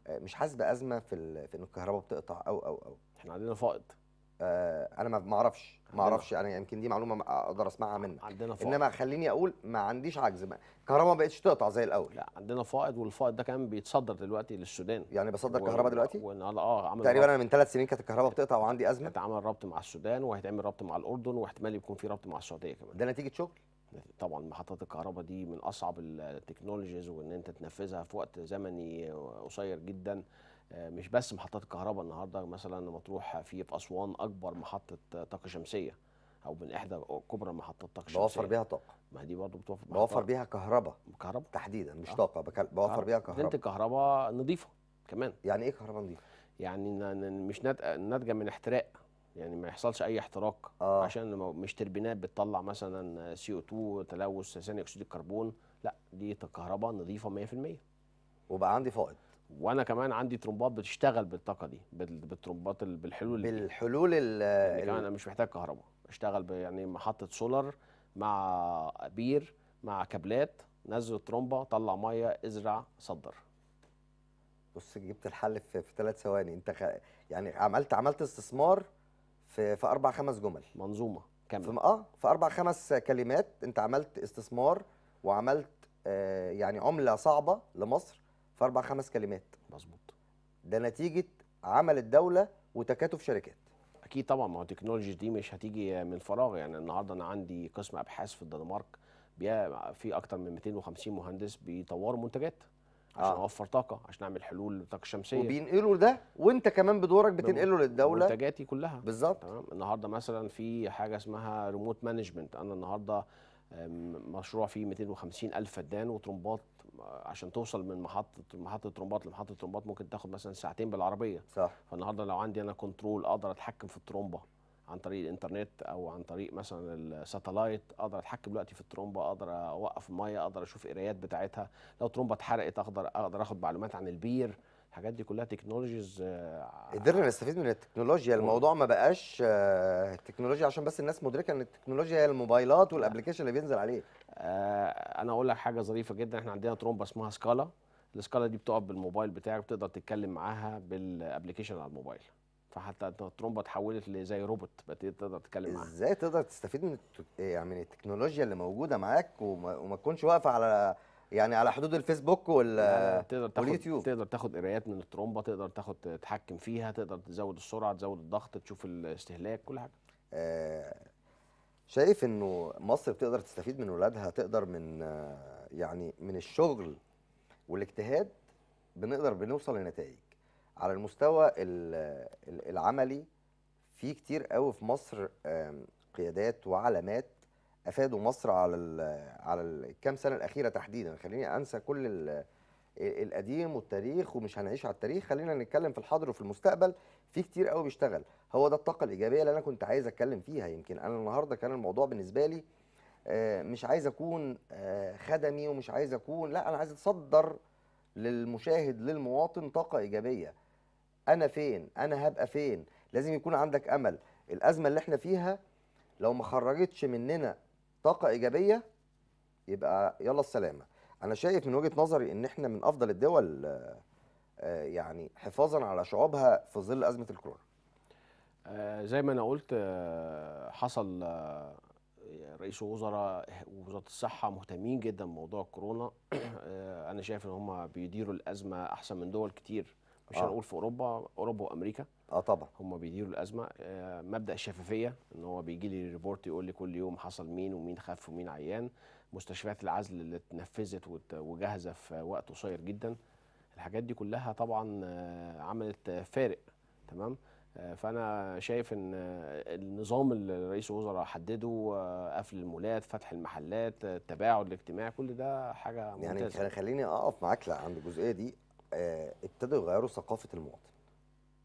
آه، مش حاسس بازمه في في ان الكهرباء بتقطع او او او احنا عندنا فائض آه، انا ما اعرفش ما اعرفش انا يمكن دي معلومه اقدر اسمعها منك عندنا فائض انما خليني اقول ما عنديش عجز كهرباء ما بقتش تقطع زي الاول لا عندنا فائض والفائض ده كمان بيتصدر دلوقتي للسودان يعني بصدر و... كهرباء دلوقتي و... اه عمل تقريبا انا من ثلاث سنين كانت الكهرباء بتقطع وعندي ازمه اتعمل ربط مع السودان وهيتعمل ربط مع الاردن واحتمال يكون في ربط مع السعوديه كمان ده نتيجه شغل طبعا محطات الكهرباء دي من اصعب التكنولوجيز وان انت تنفذها في وقت زمني قصير جدا آه، مش بس محطات الكهرباء النهارده مثلا مطروح في في اسوان اكبر محطه طاقه شمسيه او من احدى كبرى محطات الطاقه الشمسيه بوفر بيها طاقه ما دي برضه بتوفر بوفر بيها كهرباء كهرباء تحديدا مش آه. طاقه بكال... بوفر بيها كهرباء بنت كهرباء نظيفه كمان يعني ايه كهرباء نظيفه؟ يعني مش ناتجه من احتراق يعني ما يحصلش اي احتراق آه. عشان مش تربينات بتطلع مثلا سي او 2 تلوث ثاني اكسيد الكربون لا دي كهرباء نظيفه 100% وبقى عندي فائض وانا كمان عندي ترمبات بتشتغل بالطاقه دي بالترمبات بالحلول دي بالحلول اللي يعني انا مش محتاج كهرباء اشتغل يعني محطه سولار مع بير مع كابلات نزل ترمبه طلع ميه ازرع صدر بص جبت الحل في ثلاث ثواني انت خ... يعني عملت عملت استثمار في في اربع خمس جمل منظومه كامله في اه في اربع خمس كلمات انت عملت استثمار وعملت آه يعني عمله صعبه لمصر في اربع خمس كلمات مظبوط ده نتيجه عمل الدوله وتكاتف شركات اكيد طبعا ما هو التكنولوجي دي مش هتيجي من فراغ يعني النهارده انا عندي قسم ابحاث في الدنمارك في اكتر من 250 مهندس بيطوروا منتجات عشان آه. اوفر طاقه عشان اعمل حلول للطاقه الشمسيه وبينقلوا ده وانت كمان بدورك بتنقله للدوله منتجاتي كلها بالظبط تمام النهارده مثلا في حاجه اسمها ريموت مانجمنت انا النهارده مشروع فيه 250 الف فدان وطرمبات عشان توصل من محطه محطه ترومبات لمحطه ترومبات ممكن تاخد مثلا ساعتين بالعربيه صح فالنهارده لو عندي انا كنترول اقدر اتحكم في الترومبه عن طريق الانترنت او عن طريق مثلا الساتلايت اقدر اتحكم دلوقتي في الترومبه اقدر اوقف الميه اقدر اشوف قرايات بتاعتها لو ترومبه اتحرقت اقدر اقدر اخد معلومات عن البير الحاجات دي كلها تكنولوجيز آه، قدرنا نستفيد من التكنولوجيا الموضوع ما بقاش آه، التكنولوجيا عشان بس الناس مدركه ان التكنولوجيا هي الموبايلات آه. والابلكيشن اللي بينزل عليه انا اقول لك حاجه ظريفه جدا احنا عندنا ترومبه اسمها سكالا السكالا دي بتقف بالموبايل بتاعك بتقدر تتكلم معاها بالابلكيشن على الموبايل فحتى الترومبه اتحولت لزي روبوت تقدر تتكلم معاها ازاي تقدر تستفيد من يعني من التكنولوجيا اللي موجوده معاك وما تكونش واقفه على يعني على حدود الفيسبوك وال تقدر تاخد واليوتيوب تقدر تاخد قرايات من الترومبه تقدر تاخد تتحكم فيها تقدر تزود السرعه تزود الضغط تشوف الاستهلاك كل حاجه آه، شايف انه مصر بتقدر تستفيد من ولادها تقدر من آه، يعني من الشغل والاجتهاد بنقدر بنوصل لنتائج على المستوى العملي في كتير قوي في مصر قيادات وعلامات افادوا مصر على الـ على الكام سنه الاخيره تحديدا خليني انسى كل القديم والتاريخ ومش هنعيش على التاريخ خلينا نتكلم في الحاضر وفي المستقبل في كتير قوي بيشتغل هو ده الطاقه الايجابيه اللي انا كنت عايز اتكلم فيها يمكن انا النهارده كان الموضوع بالنسبه لي آه، مش عايز اكون آه، خدمي ومش عايز اكون لا انا عايز اتصدر للمشاهد للمواطن طاقه ايجابيه انا فين انا هبقى فين لازم يكون عندك امل الازمه اللي احنا فيها لو ما خرجتش مننا طاقه ايجابيه يبقى يلا السلامه انا شايف من وجهه نظري ان احنا من افضل الدول آه، يعني حفاظا على شعوبها في ظل ازمه الكورونا آه، زي ما انا قلت آه، حصل رئيس الوزراء ووزاره الصحه مهتمين جدا بموضوع الكورونا <clears throat> انا شايف ان هم بيديروا الازمه احسن من دول كتير مش آه. هنقول في اوروبا اوروبا وامريكا اه طبعا هم بيديروا الازمه آه مبدا الشفافيه ان هو بيجي لي ريبورت يقول لي كل يوم حصل مين ومين خف ومين عيان مستشفيات العزل اللي اتنفذت وجاهزه في وقت قصير جدا الحاجات دي كلها طبعا آه، عملت آه، فارق تمام آه، فانا شايف ان النظام اللي رئيس الوزراء حدده قفل المولات فتح المحلات التباعد الاجتماعي كل ده حاجه يعني ممتازه يعني خليني اقف معاك عند الجزئيه دي آه، ابتدوا يغيروا ثقافه المواطن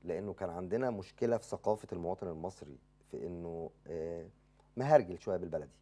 لانه كان عندنا مشكله في ثقافه المواطن المصري في انه آه، مهرجل شويه بالبلدي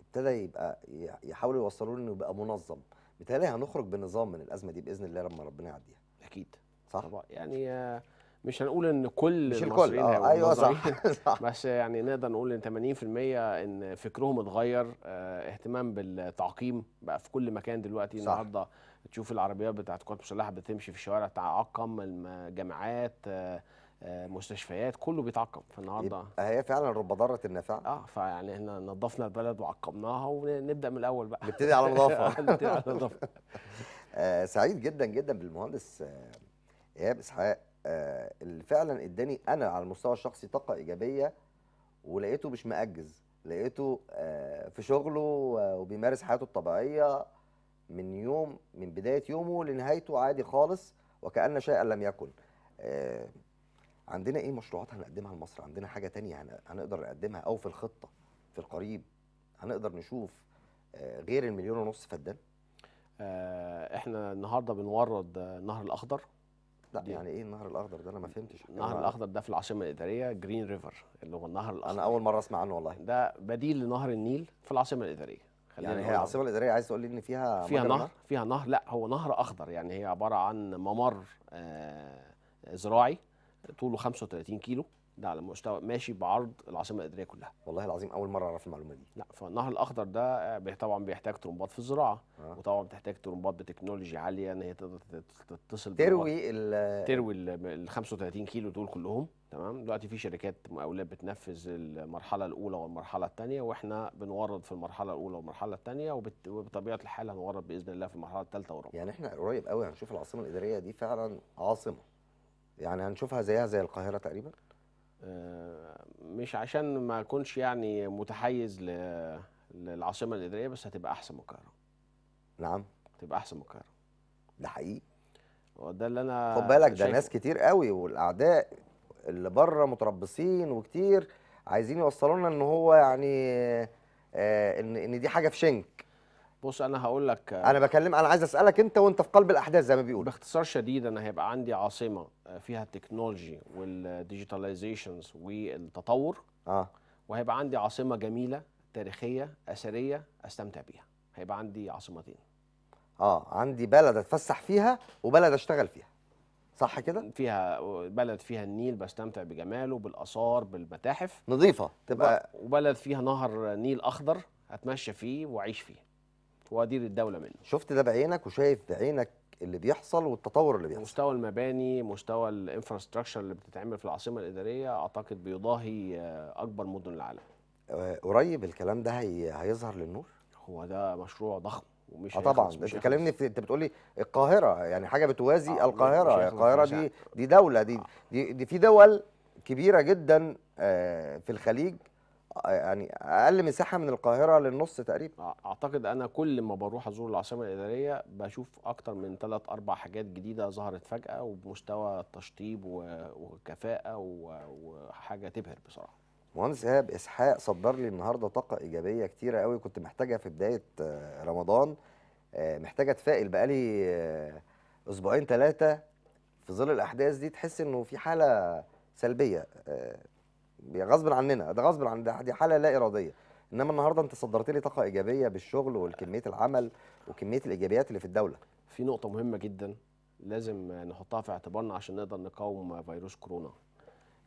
ابتدى يبقى يحاولوا يوصلوا انه يبقى منظم بالتالي هنخرج بنظام من الازمه دي باذن الله لما ربنا يعديها اكيد صح طبعا يعني آه، مش هنقول ان كل مش الكل اه ايوه صح, <laughs> صح بس يعني نقدر نقول ان 80% ان فكرهم اتغير اهتمام بالتعقيم بقى في كل مكان دلوقتي صح. النهارده تشوف العربيات بتاعت القوات المسلحه بتمشي في الشوارع تعقم الجامعات آه، آه، مستشفيات كله بيتعقم فالنهارده هي فعلا رب ضاره النافعه اه فيعني احنا نظفنا البلد وعقمناها ونبدا من الاول بقى نبتدي على نظافه <laughs> نبتدي على نظافه <laughs> آه، سعيد جدا جدا بالمهندس ايهاب اسحاق اللي فعلا اداني انا على المستوى الشخصي طاقه ايجابيه ولقيته مش مأجز لقيته في شغله وبيمارس حياته الطبيعيه من يوم من بدايه يومه لنهايته عادي خالص وكان شيئا لم يكن آه عندنا ايه مشروعات هنقدمها لمصر عندنا حاجه تانية هنقدر نقدمها او في الخطه في القريب هنقدر نشوف آه غير المليون ونص فدان آه احنا النهارده بنورد آه، النهر الاخضر لا دي. يعني ايه النهر الاخضر ده انا ما فهمتش النهر الاخضر ده في العاصمه الاداريه جرين ريفر اللي هو النهر الاخضر انا اول مره اسمع عنه والله ده بديل لنهر النيل في العاصمه الاداريه يعني هي العاصمه الاداريه عايز تقول لي ان فيها فيها نهر, نهر فيها نهر لا هو نهر اخضر يعني هي عباره عن ممر آه زراعي طوله 35 كيلو ده على مستوى ماشي بعرض العاصمه الاداريه كلها والله العظيم اول مره اعرف المعلومه دي لا فالنهر الاخضر ده آه، طبعا بيحتاج ترمبات في الزراعه آه. وطبعا بتحتاج ترمبات بتكنولوجي عاليه ان هي تقدر تتصل تروي ال تروي ال 35 كيلو دول كلهم تمام دلوقتي في شركات مقاولات بتنفذ المرحله الاولى والمرحله الثانيه واحنا بنورد في المرحله الاولى والمرحله الثانيه وبت... وبطبيعه الحال هنورد باذن الله في المرحله الثالثه والرابعه يعني احنا قريب قوي هنشوف العاصمه الاداريه دي فعلا عاصمه يعني هنشوفها زيها زي القاهره تقريبا آه، مش عشان ما اكونش يعني متحيز للعاصمه الاداريه بس هتبقى احسن من القاهره نعم هتبقى احسن من القاهره ده حقيقي ده اللي انا خد بالك ده ناس كتير قوي والاعداء اللي بره متربصين وكتير عايزين يوصلوا لنا ان هو يعني آه ان ان دي حاجه في شنك بص انا هقول لك انا بكلم انا عايز اسالك انت وانت في قلب الاحداث زي ما بيقول باختصار شديد انا هيبقى عندي عاصمه آه، فيها التكنولوجي والديجيتاليزيشنز والتطور اه وهيبقى عندي عاصمه جميله تاريخيه اثريه استمتع بيها هيبقى عندي عاصمتين اه عندي بلد اتفسح فيها وبلد اشتغل فيها صح كده؟ فيها بلد فيها النيل بستمتع بجماله بالاثار بالمتاحف نظيفه تبقى وبلد فيها نهر نيل اخضر اتمشى فيه واعيش فيه وادير الدوله منه شفت ده بعينك وشايف بعينك اللي بيحصل والتطور اللي بيحصل مستوى المباني مستوى الانفراستراكشر اللي بتتعمل في العاصمه الاداريه اعتقد بيضاهي آه، اكبر مدن العالم آه، قريب الكلام ده هي هيظهر للنور هو ده مشروع ضخم ومش اه طبعا انت بتكلمني في انت بتقولي القاهره يعني حاجه بتوازي آه القاهره القاهره دي دي دوله دي, آه. دي دي في دول كبيره جدا آه، في الخليج يعني اقل مساحه من القاهره للنص تقريبا اعتقد انا كل ما بروح ازور العاصمه الاداريه بشوف اكتر من ثلاث اربع حاجات جديده ظهرت فجاه وبمستوى تشطيب وكفاءه وحاجه تبهر بصراحه مهندس ايهاب اسحاق صدر لي النهارده طاقه ايجابيه كتيره قوي كنت محتاجها في بدايه آه، رمضان آه، محتاجه اتفائل بقالي آه، اسبوعين ثلاثه في ظل الاحداث دي تحس انه في حاله سلبيه يعني غصب عننا ده غصب عن ده دي حاله لا اراديه انما النهارده انت صدرت لي طاقه ايجابيه بالشغل وكميه العمل وكميه الايجابيات اللي في الدوله في نقطه مهمه جدا لازم نحطها في اعتبارنا عشان نقدر نقاوم فيروس كورونا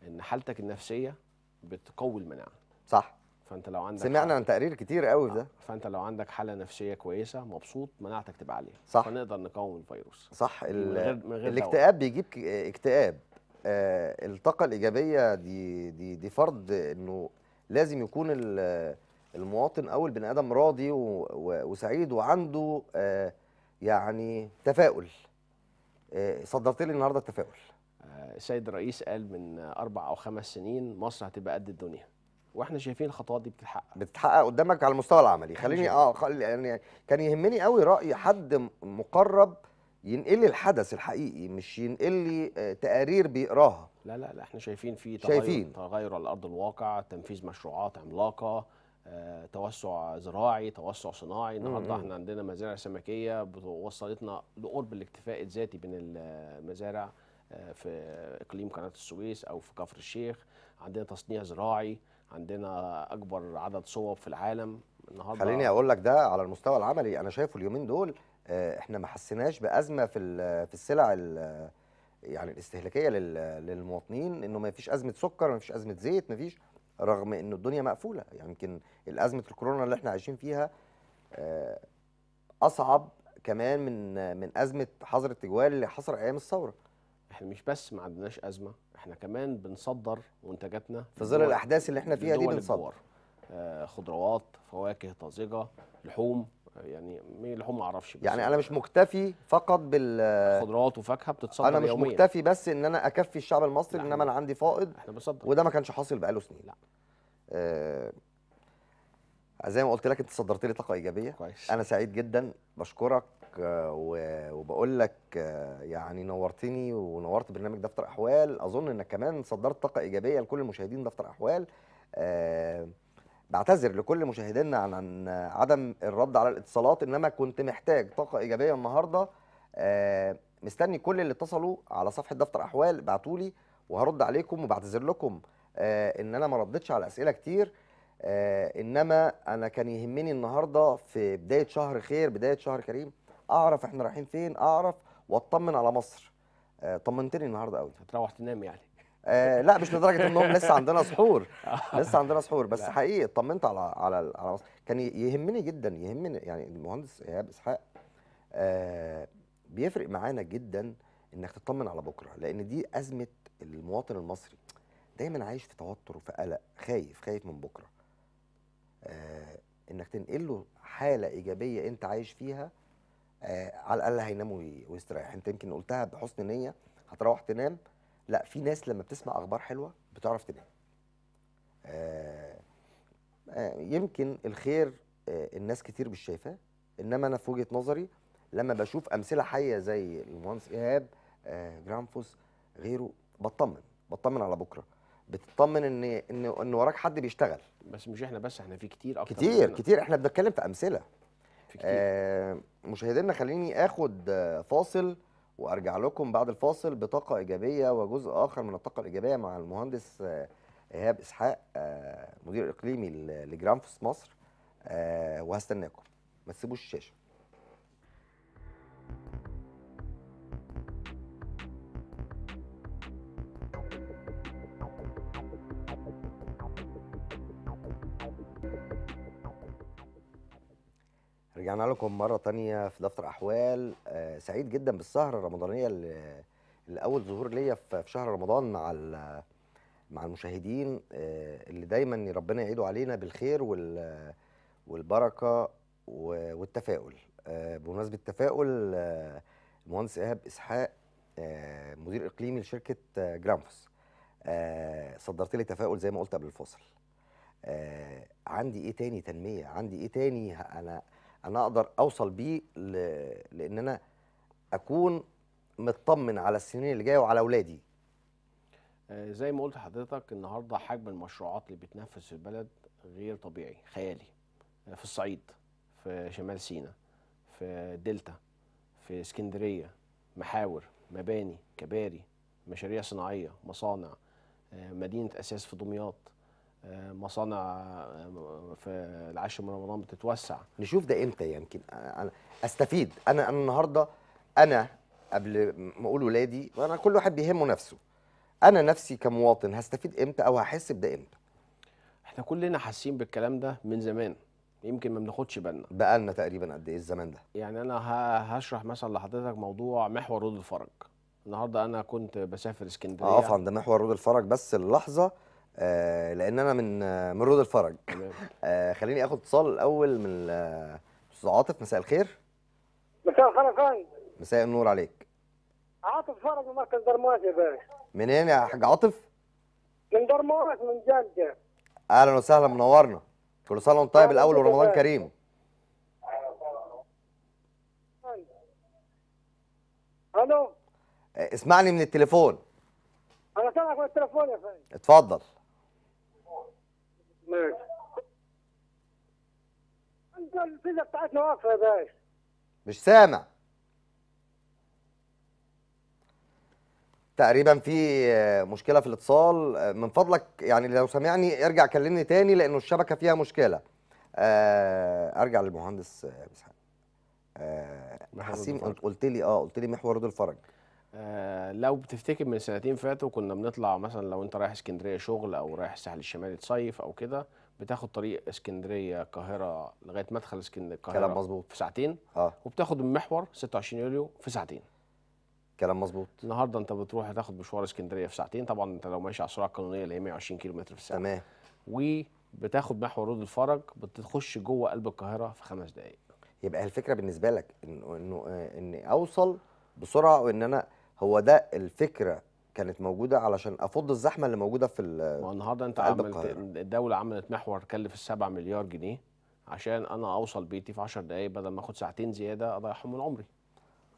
ان حالتك النفسيه بتقوي المناعه صح فانت لو عندك سمعنا عن تقرير كتير قوي في ده آه، فانت لو عندك حاله نفسيه كويسه مبسوط مناعتك تبقى عاليه صح فنقدر نقاوم الفيروس صح من غير من غير الاكتئاب بيجيب اكتئاب آه، الطاقه الايجابيه دي دي دي فرض انه لازم يكون المواطن او البني ادم راضي وسعيد وعنده آه، يعني تفاؤل آه، صدرت لي النهارده التفاؤل السيد الرئيس قال من اربع او خمس سنين مصر هتبقى قد الدنيا واحنا شايفين الخطوات دي بتتحقق بتتحقق قدامك على المستوى العملي خليني اه خل... يعني كان يهمني قوي راي حد مقرب ينقل لي الحدث الحقيقي مش ينقل لي آه، تقارير بيقراها لا لا لا احنا شايفين في تغير شايفين. تغير على ارض الواقع تنفيذ مشروعات عملاقه آه، توسع زراعي توسع صناعي النهارده احنا عندنا مزارع سمكيه وصلتنا لقرب الاكتفاء الذاتي بين المزارع آه،, آه، في اقليم قناه السويس او في كفر الشيخ عندنا تصنيع زراعي عندنا اكبر عدد صوب في العالم النهارده خليني اقول لك ده على المستوى العملي انا شايفه اليومين دول آه، احنا ما حسيناش بازمه في في السلع يعني الاستهلاكيه للمواطنين انه ما فيش ازمه سكر ما فيش ازمه زيت ما فيش رغم انه الدنيا مقفوله يعني يمكن يعني الكورونا اللي احنا عايشين فيها آه، اصعب كمان من من ازمه حظر التجوال اللي حصل ايام الثوره احنا مش بس ما عندناش ازمه احنا كمان بنصدر منتجاتنا في ظل الاحداث اللي احنا فيها دي بنصدر آه خضروات فواكه طازجه لحوم يعني مين هم ما اعرفش يعني, يعني انا مش مكتفي فقط بال خضروات وفاكهه بتتصدر انا مش يوميا. مكتفي بس ان انا اكفي الشعب المصري انما انا عندي فائض احنا بصدر. وده ما كانش حاصل بقاله سنين لا آه زي ما قلت لك انت صدرت لي طاقه ايجابيه كويس. انا سعيد جدا بشكرك آه، وبقول لك آه، يعني نورتني ونورت برنامج دفتر احوال اظن انك كمان صدرت طاقه ايجابيه لكل المشاهدين دفتر احوال آه بعتذر لكل مشاهدينا عن, عن عدم الرد على الاتصالات انما كنت محتاج طاقه ايجابيه النهارده آه، مستني كل اللي اتصلوا على صفحه دفتر احوال بعتوا لي وهرد عليكم وبعتذر لكم آه، ان انا ما ردتش على اسئله كتير آه، انما انا كان يهمني النهارده في بدايه شهر خير بدايه شهر كريم اعرف احنا رايحين فين اعرف واطمن على مصر طمنتني النهارده قوي هتروح تنام يعني آه، لا مش لدرجه انهم لسه <laughs> عندنا سحور لسه عندنا سحور بس حقيقي اطمنت على على على مصر كان يهمني جدا يهمني يعني المهندس ايهاب اسحاق آه، بيفرق معانا جدا انك تطمن على بكره لان دي ازمه المواطن المصري دايما عايش في توتر وفي قلق خايف خايف من بكره آه، انك تنقل له حاله ايجابيه انت عايش فيها على الاقل هينام ويستريح انت يمكن قلتها بحسن نيه هتروح تنام لا في ناس لما بتسمع اخبار حلوه بتعرف تنام آه آه يمكن الخير آه الناس كتير مش شايفاه انما انا في وجهه نظري لما بشوف امثله حيه زي المهندس ايهاب آه جرامفوس غيره بطمن بطمن على بكره بتطمن ان ان ان وراك حد بيشتغل بس مش احنا بس احنا في كتير اكتر كتير كتير احنا بنتكلم في امثله في كتير آه مشاهدينا خليني اخد آه، فاصل وارجع لكم بعد الفاصل بطاقه ايجابيه وجزء اخر من الطاقه الايجابيه مع المهندس آه، ايهاب اسحاق آه، مدير اقليمي لجرانفس مصر آه، وهستناكم ما تسيبوش الشاشه رجعنا لكم مرة تانية في دفتر أحوال آه، سعيد جدا بالسهرة الرمضانية اللي أول ظهور ليا في شهر رمضان مع مع المشاهدين آه، اللي دايما ربنا يعيده علينا بالخير والبركة والتفاؤل آه، بمناسبة التفاؤل المهندس إيهاب إسحاق مدير إقليمي لشركة جرامفوس صدرت لي تفاؤل زي ما قلت قبل الفاصل عندي ايه تاني تنميه عندي ايه تاني انا انا اقدر اوصل بيه ل... لان انا اكون مطمن على السنين اللي جايه وعلى اولادي آه، زي ما قلت حضرتك النهارده حجم المشروعات اللي بتنفذ في البلد غير طبيعي خيالي آه، في الصعيد في شمال سيناء في دلتا في اسكندريه محاور مباني كباري مشاريع صناعيه مصانع آه، مدينه اساس في دمياط آه، مصانع آه، في العاشر من رمضان بتتوسع نشوف ده امتى يمكن انا استفيد انا انا النهارده انا قبل ما اقول ولادي انا كل واحد بيهمه نفسه انا نفسي كمواطن هستفيد امتى او هحس بده امتى احنا كلنا حاسين بالكلام ده من زمان يمكن ما بناخدش بالنا بقالنا تقريبا قد ايه الزمان ده يعني انا هشرح مثلا لحضرتك موضوع محور رود الفرج النهارده انا كنت بسافر اسكندريه اقف آه، عند محور رود الفرج بس اللحظه آه، لان انا من آه، من رود الفرج آه، خليني اخد اتصال الاول من استاذ عاطف مساء الخير مساء الخير يا مساء النور عليك عاطف فرج من مركز درموات يا باشا منين يا حاج عاطف؟ من درموات من جدة اهلا وسهلا منورنا كل سنه وانت طيب الاول ورمضان كريم الو اسمعني من التليفون انا سامعك من التليفون يا فندم اتفضل ماشي انت الفيزا بتاعتنا واقفه يا باشا مش سامع تقريبا في مشكله في الاتصال من فضلك يعني لو سامعني ارجع كلمني تاني لانه الشبكه فيها مشكله آه، ارجع للمهندس مسحاب آه، حسيم قلت لي اه قلت لي محور رضا الفرج آه، لو بتفتكر من سنتين فاتوا كنا بنطلع مثلا لو انت رايح اسكندريه شغل او رايح الساحل الشمالي تصيف او كده بتاخد طريق اسكندريه القاهره لغايه مدخل اسكندريه القاهره كلام مظبوط في ساعتين اه وبتاخد من محور 26 يوليو في ساعتين كلام مظبوط النهارده انت بتروح تاخد مشوار اسكندريه في ساعتين طبعا انت لو ماشي على السرعه القانونيه اللي هي 120 كم في الساعه تمام وبتاخد محور رود الفرج بتخش جوه قلب القاهره في خمس دقائق يبقى الفكره بالنسبه لك انه انه ان اوصل بسرعه وان انا هو ده الفكره كانت موجوده علشان افض الزحمه اللي موجوده في النهارده انت عملت الدوله عملت محور كلف 7 مليار جنيه عشان انا اوصل بيتي في 10 دقائق بدل ما اخد ساعتين زياده اضيعهم من عمري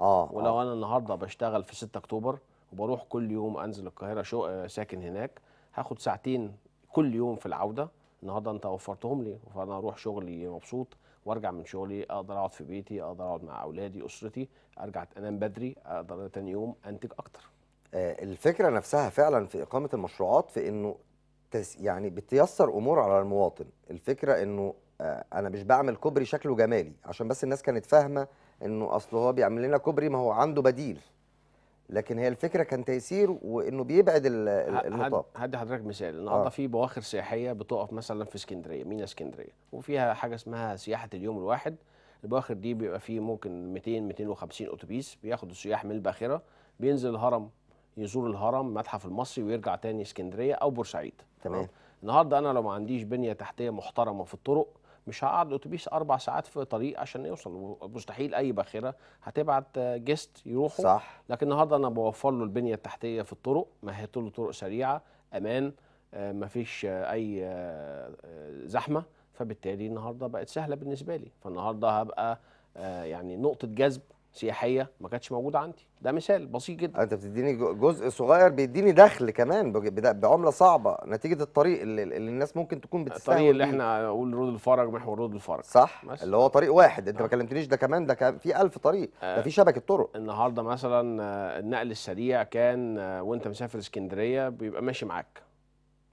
اه ولو آه. انا النهارده بشتغل في 6 اكتوبر وبروح كل يوم انزل القاهره شو آه، ساكن هناك هاخد ساعتين كل يوم في العوده النهارده انت وفرتهم لي فانا اروح شغلي مبسوط وارجع من شغلي اقدر اقعد في بيتي اقدر اقعد مع اولادي اسرتي ارجع انام بدري اقدر تاني يوم انتج اكتر آه، الفكره نفسها فعلا في اقامه المشروعات في انه تس يعني بتيسر امور على المواطن الفكره انه آه، انا مش بعمل كوبري شكله جمالي عشان بس الناس كانت فاهمه انه اصل هو بيعمل لنا كوبري ما هو عنده بديل لكن هي الفكره كان تيسير وانه بيبعد النطاق هدي حضرتك مثال النهارده آه. في بواخر سياحيه بتقف مثلا في اسكندريه مينا اسكندريه وفيها حاجه اسمها سياحه اليوم الواحد البواخر دي بيبقى فيه ممكن 200 250 اتوبيس بياخد السياح من الباخره بينزل الهرم يزور الهرم المتحف المصري ويرجع تاني اسكندريه او بورسعيد تمام آه. النهارده انا لو ما عنديش بنيه تحتيه محترمه في الطرق مش هقعد اتوبيس اربع ساعات في طريق عشان يوصل مستحيل اي باخره هتبعت جيست يروحوا صح لكن النهارده انا بوفر له البنيه التحتيه في الطرق مهدت له طرق سريعه امان آه، مفيش آه، اي آه، زحمه فبالتالي النهارده بقت سهله بالنسبه لي فالنهارده هبقى يعني نقطه جذب سياحيه ما كانتش موجوده عندي ده مثال بسيط جدا انت بتديني جزء صغير بيديني دخل كمان بعمله صعبه نتيجه الطريق اللي, اللي الناس ممكن تكون بتستهوى الطريق اللي احنا نقول رود الفرج محور رود الفرج صح مثل. اللي هو طريق واحد انت آه. ما كلمتنيش ده كمان ده كان في ألف طريق آه. ده في شبكه طرق النهارده مثلا آه، النقل السريع كان آه، وانت مسافر اسكندريه بيبقى ماشي معاك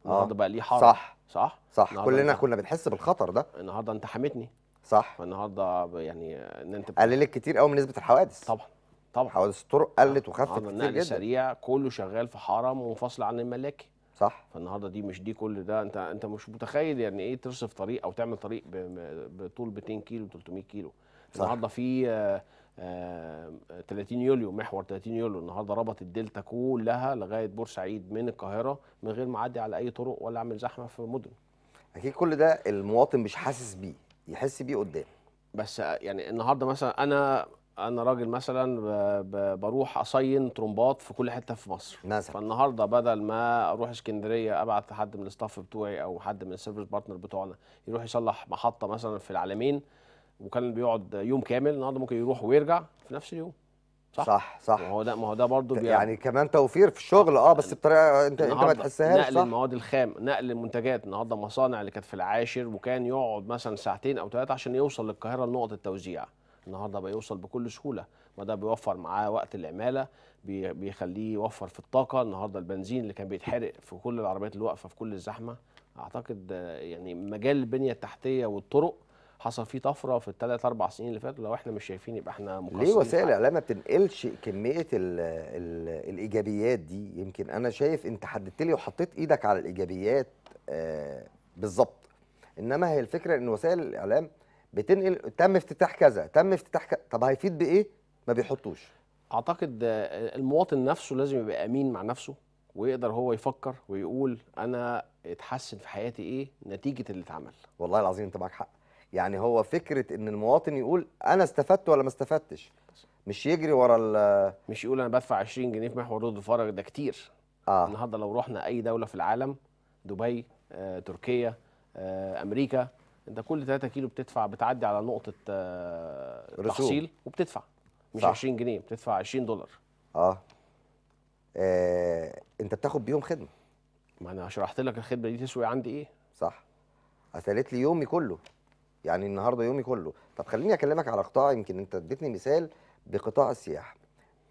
النهارده آه. بقى ليه حرب صح صح صح كلنا كنا بنحس بالخطر ده النهارده انت حميتني صح النهارده يعني ان انت قللت كتير قوي من نسبه الحوادث طبعا طبعا حوادث الطرق قلت وخفت كتير النقل جدا السريع كله شغال في حرم ومنفصل عن الملاكي صح فالنهارده دي مش دي كل ده انت انت مش متخيل يعني ايه ترصف طريق او تعمل طريق بطول 200 كيلو 300 كيلو صح. النهارده في 30 آه، آه، يوليو محور 30 يوليو النهارده ربط الدلتا كلها لغايه بورسعيد من القاهره من غير ما اعدي على اي طرق ولا اعمل زحمه في مدن اكيد كل ده المواطن مش حاسس بيه يحس بيه قدام بس يعني النهارده مثلا انا انا راجل مثلا بروح اصين ترومبات في كل حته في مصر مثلا فالنهارده بدل ما اروح اسكندريه ابعت حد من الستاف بتوعي او حد من السيرفيس بارتنر بتوعنا يروح يصلح محطه مثلا في العالمين وكان بيقعد يوم كامل النهارده ممكن يروح ويرجع في نفس اليوم صح صح, صح. ما هو ده ما هو ده برضه يعني كمان توفير في الشغل اه بس بطريقه انت انت ما تحسهاش نقل صح؟ المواد الخام نقل المنتجات النهارده المصانع اللي كانت في العاشر وكان يقعد مثلا ساعتين او ثلاثه عشان يوصل للقاهره لنقطه التوزيع النهارده بقى يوصل بكل سهوله ما ده بيوفر معاه وقت العماله بيخليه يوفر في الطاقه النهارده البنزين اللي كان بيتحرق في كل العربيات اللي واقفه في كل الزحمه اعتقد آه، يعني مجال البنيه التحتيه والطرق حصل فيه طفره في الثلاث اربع سنين اللي فاتوا لو احنا مش شايفين يبقى احنا مقصرين ليه وسائل الاعلام ما بتنقلش كميه الـ الـ الايجابيات دي يمكن انا شايف انت حددت لي وحطيت ايدك على الايجابيات آه بالظبط انما هي الفكره ان وسائل الاعلام بتنقل تم افتتاح كذا تم افتتاح كذا طب هيفيد بايه ما بيحطوش اعتقد آه، المواطن نفسه لازم يبقى امين مع نفسه ويقدر هو يفكر ويقول انا اتحسن في حياتي ايه نتيجه اللي اتعمل والله العظيم انت معاك حق يعني هو فكره ان المواطن يقول انا استفدت ولا ما استفدتش مش يجري ورا ال مش يقول انا بدفع 20 جنيه في محور رد الفرج ده كتير آه. النهارده لو رحنا اي دوله في العالم دبي آه، تركيا آه، امريكا انت كل 3 كيلو بتدفع بتعدي على نقطه آه تحصيل وبتدفع مش صح. 20 جنيه بتدفع 20 دولار اه, آه انت بتاخد بيهم خدمه ما انا شرحت لك الخدمه دي تسوي عندي ايه صح قتلت لي يومي كله يعني النهارده يومي كله طب خليني اكلمك على قطاع يمكن انت اديتني مثال بقطاع السياحه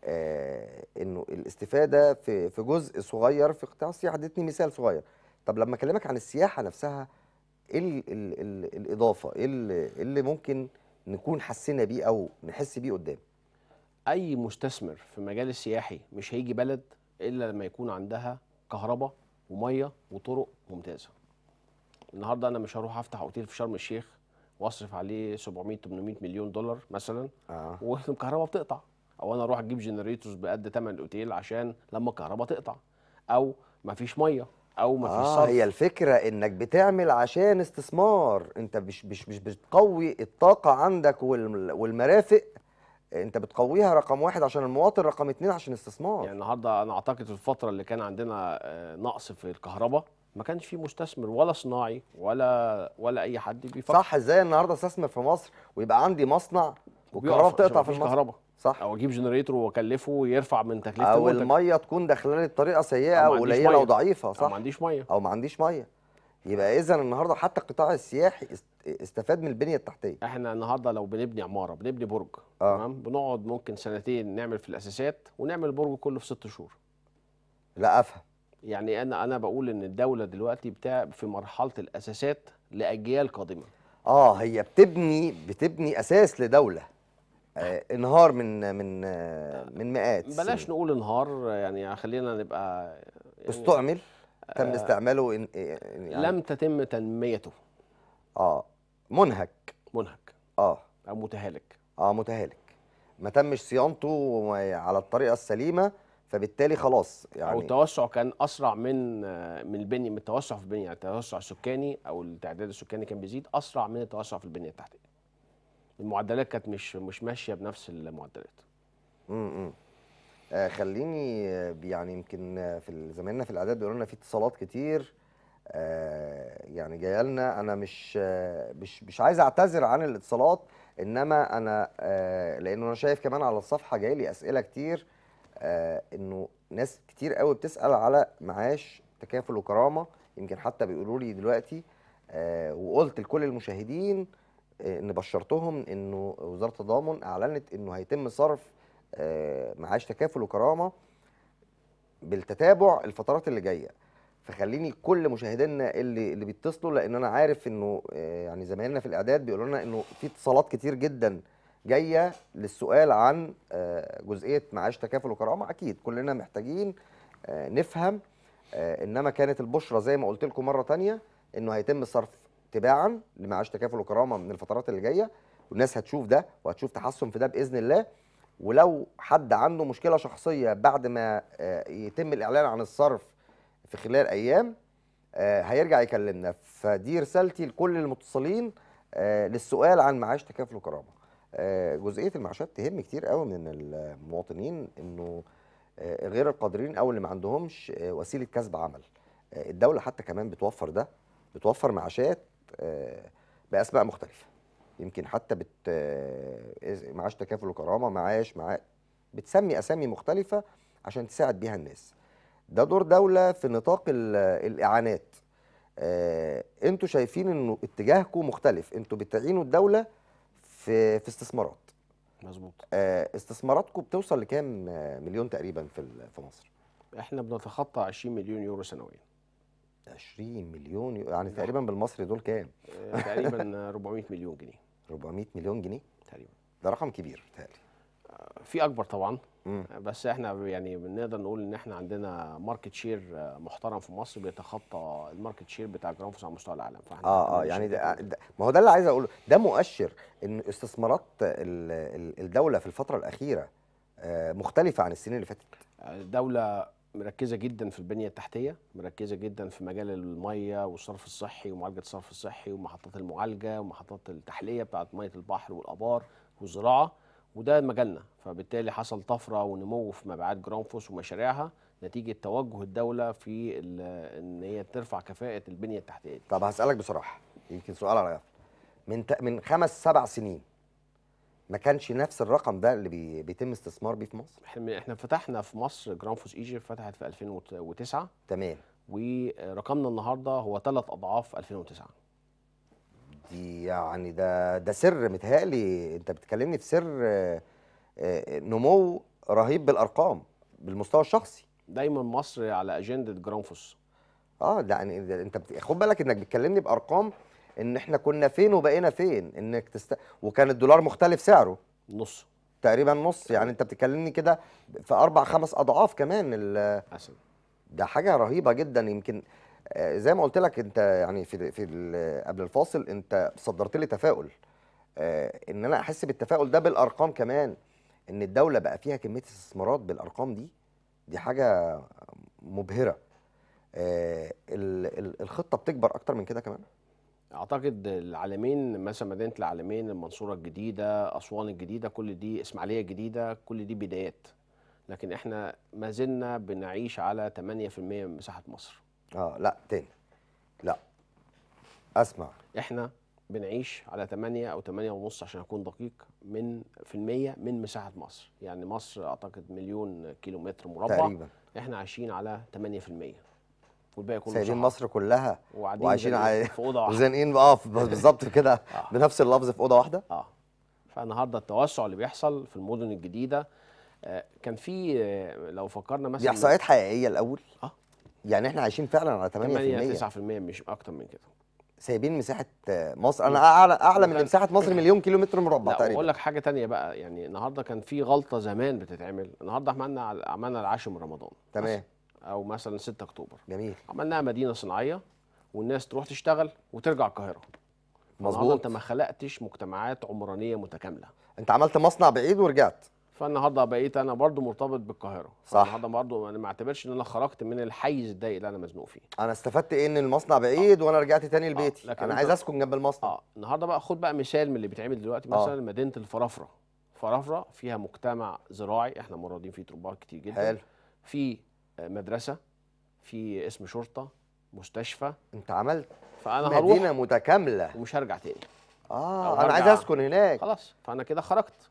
آه انه الاستفاده في في جزء صغير في قطاع السياحه اديتني مثال صغير طب لما اكلمك عن السياحه نفسها ايه الاضافه ايه اللي, إيه اللي ممكن نكون حسينا بيه او نحس بيه قدام اي مستثمر في مجال السياحي مش هيجي بلد الا لما يكون عندها كهرباء وميه وطرق ممتازه النهارده انا مش هروح افتح اوتيل في شرم الشيخ واصرف عليه 700 800 مليون دولار مثلا آه. <laughs> والكهرباء بتقطع او انا اروح اجيب جنريتورز بقد ثمن الاوتيل عشان لما الكهرباء تقطع او مفيش ميه او ما فيش آه هي الفكره انك بتعمل عشان استثمار انت مش مش مش بتقوي الطاقه عندك والمرافق انت بتقويها رقم واحد عشان المواطن رقم اتنين عشان استثمار يعني النهارده انا اعتقد الفتره اللي كان عندنا آه، نقص في الكهرباء ما كانش في مستثمر ولا صناعي ولا ولا اي حد بيفكر صح ازاي النهارده استثمر في مصر ويبقى عندي مصنع والكهرباء تقطع في المصنع كهرباء صح او اجيب جنريتور واكلفه يرفع من تكلفه او الميه تكون داخله لي بطريقه سيئه او قليله وضعيفه صح او ما عنديش ميه او ما عنديش ميه يبقى اذا النهارده حتى القطاع السياحي استفاد من البنيه التحتيه احنا النهارده لو بنبني عماره بنبني برج آه. تمام بنقعد ممكن سنتين نعمل في الاساسات ونعمل البرج كله في ست شهور لا افهم يعني انا انا بقول ان الدوله دلوقتي بتاع في مرحله الاساسات لاجيال قادمه اه هي بتبني بتبني اساس لدوله آه انهار من من آه من مئات بلاش سنة. نقول انهار يعني خلينا نبقى يعني استعمل تم آه استعماله إن يعني لم تتم تنميته اه منهك منهك اه او متهالك اه متهالك ما تمش صيانته على الطريقه السليمه فبالتالي خلاص يعني او التوسع كان اسرع من من البنيه من التوسع في البنيه يعني التوسع السكاني او التعداد السكاني كان بيزيد اسرع من التوسع في البنيه التحتيه المعدلات كانت مش مش ماشيه بنفس المعدلات امم, امم. آه خليني يعني يمكن في زماننا في الاعداد بيقولوا لنا في اتصالات كتير آه يعني جايه لنا انا مش آه مش مش عايز اعتذر عن الاتصالات انما انا آه لانه انا شايف كمان على الصفحه جاي لي اسئله كتير آه، انه ناس كتير قوي بتسال على معاش تكافل وكرامه يمكن حتى بيقولوا لي دلوقتي آه، وقلت لكل المشاهدين آه، ان بشرتهم انه وزاره التضامن اعلنت انه هيتم صرف معاش تكافل وكرامه بالتتابع الفترات اللي جايه فخليني كل مشاهدينا اللي اللي بيتصلوا لان انا عارف انه يعني زمايلنا في الاعداد بيقولوا لنا انه في اتصالات كتير جدا جايه للسؤال عن آه، جزئيه معاش تكافل وكرامه اكيد كلنا محتاجين آه، نفهم آه، انما كانت البشرى زي ما قلت لكم مره ثانيه انه هيتم صرف تباعا لمعاش تكافل وكرامه من الفترات اللي جايه والناس هتشوف ده وهتشوف تحسن في ده باذن الله ولو حد عنده مشكله شخصيه بعد ما يتم الاعلان عن الصرف في خلال ايام هيرجع يكلمنا فدي رسالتي لكل المتصلين للسؤال عن معاش تكافل وكرامه آه، جزئيه المعاشات تهم كتير قوي من المواطنين انه آه، غير القادرين او اللي ما عندهمش آه، وسيله كسب عمل الدوله حتى كمان بتوفر ده بتوفر معاشات باسماء مختلفه يمكن حتى بت معاش تكافل وكرامه معاش مع بتسمي اسامي مختلفه عشان تساعد بيها الناس ده دور دوله في نطاق الاعانات انتوا شايفين انه اتجاهكم مختلف انتوا بتعينوا الدوله في في استثمارات مظبوط آه، استثماراتكم بتوصل لكام مليون تقريبا في في مصر احنا بنتخطى 20 مليون يورو سنويا 20 مليون يعني تقريبا بالمصري دول كام آه، تقريبا 400 <laughs> مليون جنيه 400 مليون جنيه تقريبا ده رقم كبير تقريبا آه، في اكبر طبعا بس احنا يعني بنقدر نقول ان احنا عندنا ماركت شير محترم في مصر بيتخطى الماركت شير بتاع جرانفوس على مستوى العالم فاحنا اه اه يعني ده, ده ما هو ده اللي عايز اقوله ده مؤشر ان استثمارات الدوله في الفتره الاخيره آه، مختلفه عن السنين اللي فاتت الدوله مركزه جدا في البنيه التحتيه مركزه جدا في مجال الميه والصرف الصحي ومعالجه الصرف الصحي ومحطات المعالجه ومحطات التحليه بتاعه ميه البحر والابار والزراعه وده مجالنا فبالتالي حصل طفرة ونمو في مبيعات جرانفوس ومشاريعها نتيجة توجه الدولة في ان هي ترفع كفاءة البنية التحتية دي. طب هسألك بصراحة يمكن سؤال على من من خمس سبع سنين ما كانش نفس الرقم ده اللي بي بيتم استثمار بيه في مصر؟ احنا فتحنا في مصر جرانفوس ايجيبت فتحت في 2009 تمام ورقمنا النهارده هو ثلاث اضعاف 2009 دي يعني ده ده سر متهيألي انت بتكلمني في سر آه، آه، نمو رهيب بالارقام بالمستوى الشخصي دايما مصر على اجنده جرانفوس اه ده يعني انت بت... خد بالك انك بتكلمني بارقام ان احنا كنا فين وبقينا فين انك تست... وكان الدولار مختلف سعره نص تقريبا نص يعني انت بتكلمني كده في اربع خمس اضعاف كمان ال... ده حاجه رهيبه جدا يمكن آه، زي ما قلت لك انت يعني في في قبل الفاصل انت صدرت لي تفاؤل آه، ان انا احس بالتفاؤل ده بالارقام كمان ان الدوله بقى فيها كميه استثمارات بالارقام دي دي حاجه مبهره آه، الخطه بتكبر اكتر من كده كمان اعتقد العالمين مثلا مدينه العالمين المنصوره الجديده اسوان الجديده كل دي اسماعيليه الجديده كل دي بدايات لكن احنا ما زلنا بنعيش على 8% من مساحه مصر اه لا تاني لا اسمع احنا بنعيش على 8 او 8 ونص عشان اكون دقيق من في المية من مساحه مصر يعني مصر اعتقد مليون كيلومتر مربع تقريبا احنا عايشين على 8% والباقي كله سايبين مصر كلها وعايشين على في اوضه واحده وزانقين اه <laughs> بالظبط كده آه. بنفس اللفظ في اوضه واحده اه فالنهارده التوسع اللي بيحصل في المدن الجديده آه، كان في آه، لو فكرنا مثلا دي احصائيات حقيقيه الاول اه يعني احنا عايشين فعلا على 8% 8 9% مش اكتر من كده سايبين مساحه مصر انا اعلى اعلى من مساحه مصر مليون كيلو متر مربع تقريبا اقول لك حاجه تانية بقى يعني النهارده كان في غلطه زمان بتتعمل النهارده عملنا عملنا العاشر من رمضان تمام او مثلا 6 اكتوبر جميل عملناها مدينه صناعيه والناس تروح تشتغل وترجع القاهره مظبوط انت ما خلقتش مجتمعات عمرانيه متكامله انت عملت مصنع بعيد ورجعت فالنهارده بقيت انا برضو مرتبط بالقاهره صح النهارده برضو انا ما اعتبرش ان انا خرجت من الحيز الضيق اللي انا مزنوق فيه انا استفدت ايه ان المصنع بعيد آه. وانا رجعت تاني آه. لبيتي آه. انا عايز اسكن جنب المصنع اه النهارده بقى خد بقى مثال من اللي بيتعمل دلوقتي آه. مثلا مدينه الفرافره فرافره فيها مجتمع زراعي احنا مرادين فيه تربار كتير جدا حلو في آه، مدرسه في اسم شرطه مستشفى انت عملت فانا مدينه هروح متكامله ومش هرجع تاني اه انا عايز اسكن هناك خلاص فانا كده خرجت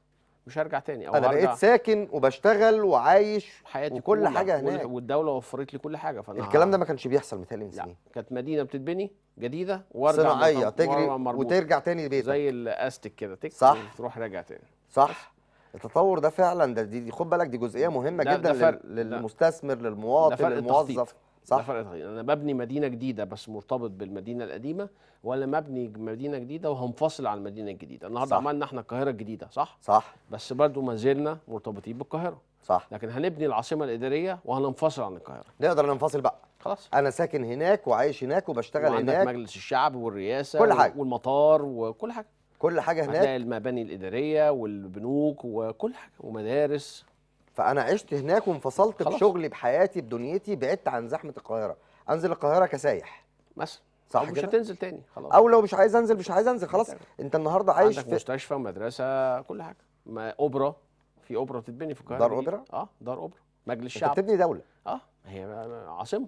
مش هرجع تاني او انا بقيت ساكن وبشتغل وعايش حياتي وكل كل حاجه هناك والدوله وفرت لي كل حاجه فانا الكلام ده ما كانش بيحصل مثالي من سنين كانت مدينه بتتبني جديده وارجع صناعيه تجري وترجع تاني لبيتك زي الاستك كده تك صح تروح راجع تاني صح التطور ده فعلا ده دي, دي خد بالك دي جزئيه مهمه ده جدا ده للمستثمر للمواطن للموظف صح فرق تغيير انا ببني مدينه جديده بس مرتبط بالمدينه القديمه ولا مبني مدينه جديده وهنفصل عن المدينه الجديده النهارده عملنا احنا القاهره الجديده صح صح بس برضه ما زلنا مرتبطين بالقاهره صح لكن هنبني العاصمه الاداريه وهننفصل عن القاهره نقدر ننفصل بقى خلاص انا ساكن هناك وعايش هناك وبشتغل هناك مجلس الشعب والرئاسه كل حاجة. والمطار وكل حاجه كل حاجه هناك المباني الاداريه والبنوك وكل حاجه ومدارس فانا عشت هناك وانفصلت خلاص. بشغلي بحياتي بدنيتي بعدت عن زحمه القاهره انزل القاهره كسايح مثلا صح مش هتنزل تاني خلاص او لو مش عايز انزل مش عايز انزل خلاص انت النهارده عايش عندك في مستشفى مدرسه كل حاجه ما اوبرا في اوبرا بتتبني في القاهره دار اوبرا اه دار اوبرا مجلس الشعب بتبني دوله اه هي عاصمه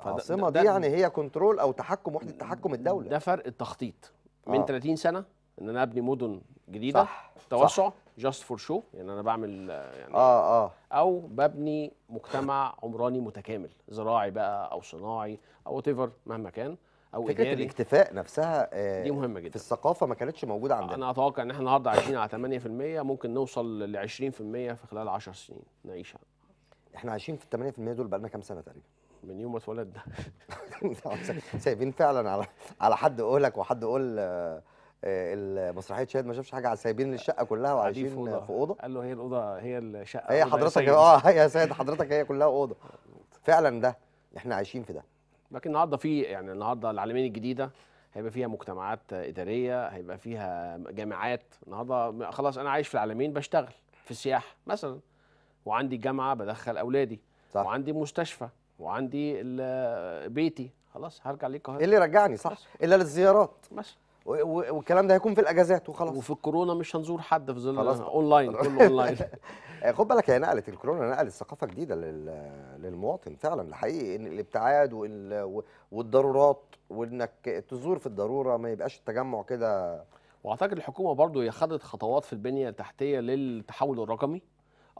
عاصمه دي يعني هي كنترول او تحكم وحده تحكم الدوله ده فرق التخطيط من آه. 30 سنه ان انا ابني مدن جديده صح توسع صح جاست فور شو يعني انا بعمل يعني اه اه او ببني مجتمع عمراني متكامل زراعي بقى او صناعي او وات مهما كان او فكره إداري. الاكتفاء نفسها آه دي مهمه جدا في الثقافه ما كانتش موجوده عندنا انا اتوقع ان احنا النهارده عايشين على 8% ممكن نوصل ل 20% في خلال 10 سنين نعيش على. احنا عايشين في ال 8% دول بقالنا كام سنه تقريبا من يوم ما اتولدنا <laughs> سايبين فعلا على على حد قولك وحد قول آه آه، مسرحيه شاهد ما شافش حاجه على سايبين الشقه كلها وعايشين في اوضه قال له هي الاوضه هي الشقه هي حضرتك اه هي <laughs> يا سيد حضرتك هي كلها اوضه فعلا ده احنا عايشين في ده لكن النهارده في يعني النهارده العالمين الجديده هيبقى فيها مجتمعات اداريه هيبقى فيها جامعات النهارده خلاص انا عايش في العالمين بشتغل في السياحه مثلا وعندي جامعه بدخل اولادي صح. وعندي مستشفى وعندي بيتي خلاص هرجع ليك ايه اللي رجعني صح الا للزيارات مثلا والكلام ده هيكون في الاجازات وخلاص وفي الكورونا مش هنزور حد في ظل اونلاين كله اونلاين <laughs> <laughs> خد بالك هي نقلت الكورونا نقلت ثقافه جديده للمواطن فعلا الحقيقي ان الابتعاد والضرورات وانك تزور في الضروره ما يبقاش التجمع كده واعتقد الحكومه برضو هي خدت خطوات في البنيه التحتيه للتحول الرقمي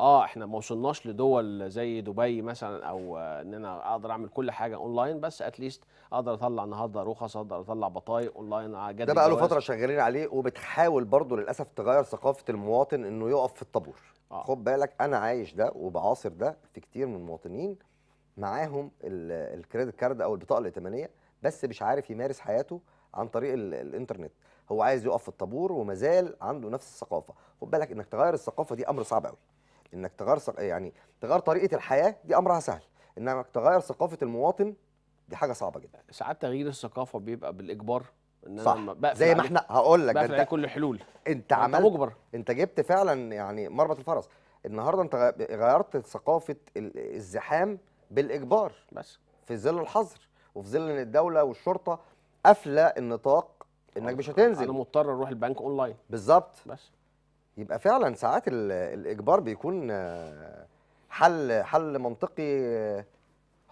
اه احنا ما وصلناش لدول زي دبي مثلا او ان انا اقدر اعمل كل حاجه اونلاين بس اتليست اقدر اطلع النهارده رخص اقدر اطلع بطايق اونلاين على ده بقى له فتره شغالين عليه وبتحاول برضه للاسف تغير ثقافه المواطن انه يقف في الطابور آه. خد بالك انا عايش ده وبعاصر ده في كتير من المواطنين معاهم الكريدت كارد او البطاقه الائتمانيه بس مش عارف يمارس حياته عن طريق الانترنت هو عايز يقف في الطابور ومازال عنده نفس الثقافه خد بالك انك تغير الثقافه دي امر صعب قوي انك تغير يعني تغير طريقه الحياه دي امرها سهل انك تغير ثقافه المواطن دي حاجه صعبه جدا ساعات تغيير الثقافه بيبقى بالاجبار إن صح بقفل زي ما احنا هقول لك بقفل كل الحلول انت عملت مجبر انت جبت فعلا يعني مربط الفرس النهارده انت غيرت ثقافه الزحام بالاجبار بس في ظل الحظر وفي ظل ان الدوله والشرطه قافله النطاق انك مش هتنزل انا مضطر اروح البنك اونلاين بالظبط بس يبقى فعلا ساعات الاجبار بيكون آه، حل حل منطقي آه،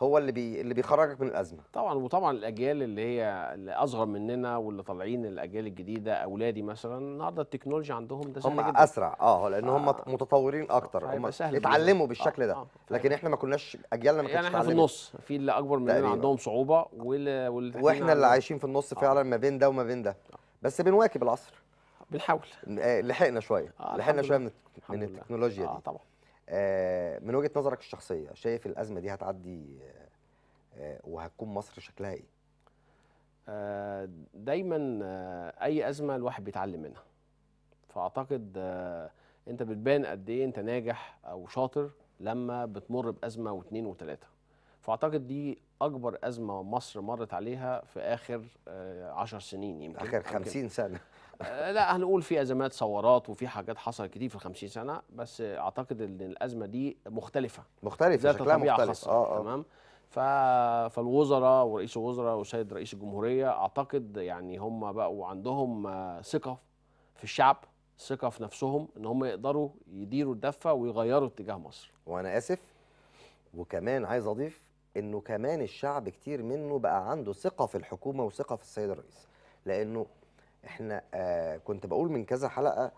هو اللي بي اللي بيخرجك من الازمه طبعا وطبعا الاجيال اللي هي اللي اصغر مننا واللي طالعين الاجيال الجديده اولادي مثلا النهارده التكنولوجيا عندهم ده سهل هم جدا. اسرع اه لان آه. هم متطورين اكتر هم اتعلموا بالشكل ده آه،, آه. لكن احنا ما كناش اجيالنا ما كانتش يعني احنا في النص في اللي اكبر مننا تقريبا. عندهم صعوبه واللي واحنا اللي عايشين في النص فعلا ما بين ده وما بين ده بس بنواكب العصر بنحاول آه، لحقنا شويه آه لحقنا شويه من, من التكنولوجيا آه دي طبعا آه من وجهه نظرك الشخصيه شايف الازمه دي هتعدي آه،, آه وهتكون مصر شكلها ايه آه دايما آه اي ازمه الواحد بيتعلم منها فاعتقد آه انت بتبان قد ايه انت ناجح او شاطر لما بتمر بازمه واثنين وثلاثه فاعتقد دي اكبر ازمه مصر مرت عليها في اخر 10 آه، سنين يمكن اخر 50 سنه آه، لا هنقول في ازمات ثورات وفي حاجات حصلت كتير في 50 سنه بس اعتقد ان الازمه دي مختلفه مختلفه شكلها مختلف خاصة. اه اه تمام فالوزراء ورئيس الوزراء والسيد رئيس الجمهوريه اعتقد يعني هم بقوا عندهم آه، ثقه في الشعب ثقه في نفسهم ان هم يقدروا يديروا الدفه ويغيروا اتجاه مصر وانا اسف وكمان عايز اضيف انه كمان الشعب كتير منه بقى عنده ثقه في الحكومه وثقه في السيد الرئيس لانه احنا آه كنت بقول من كذا حلقه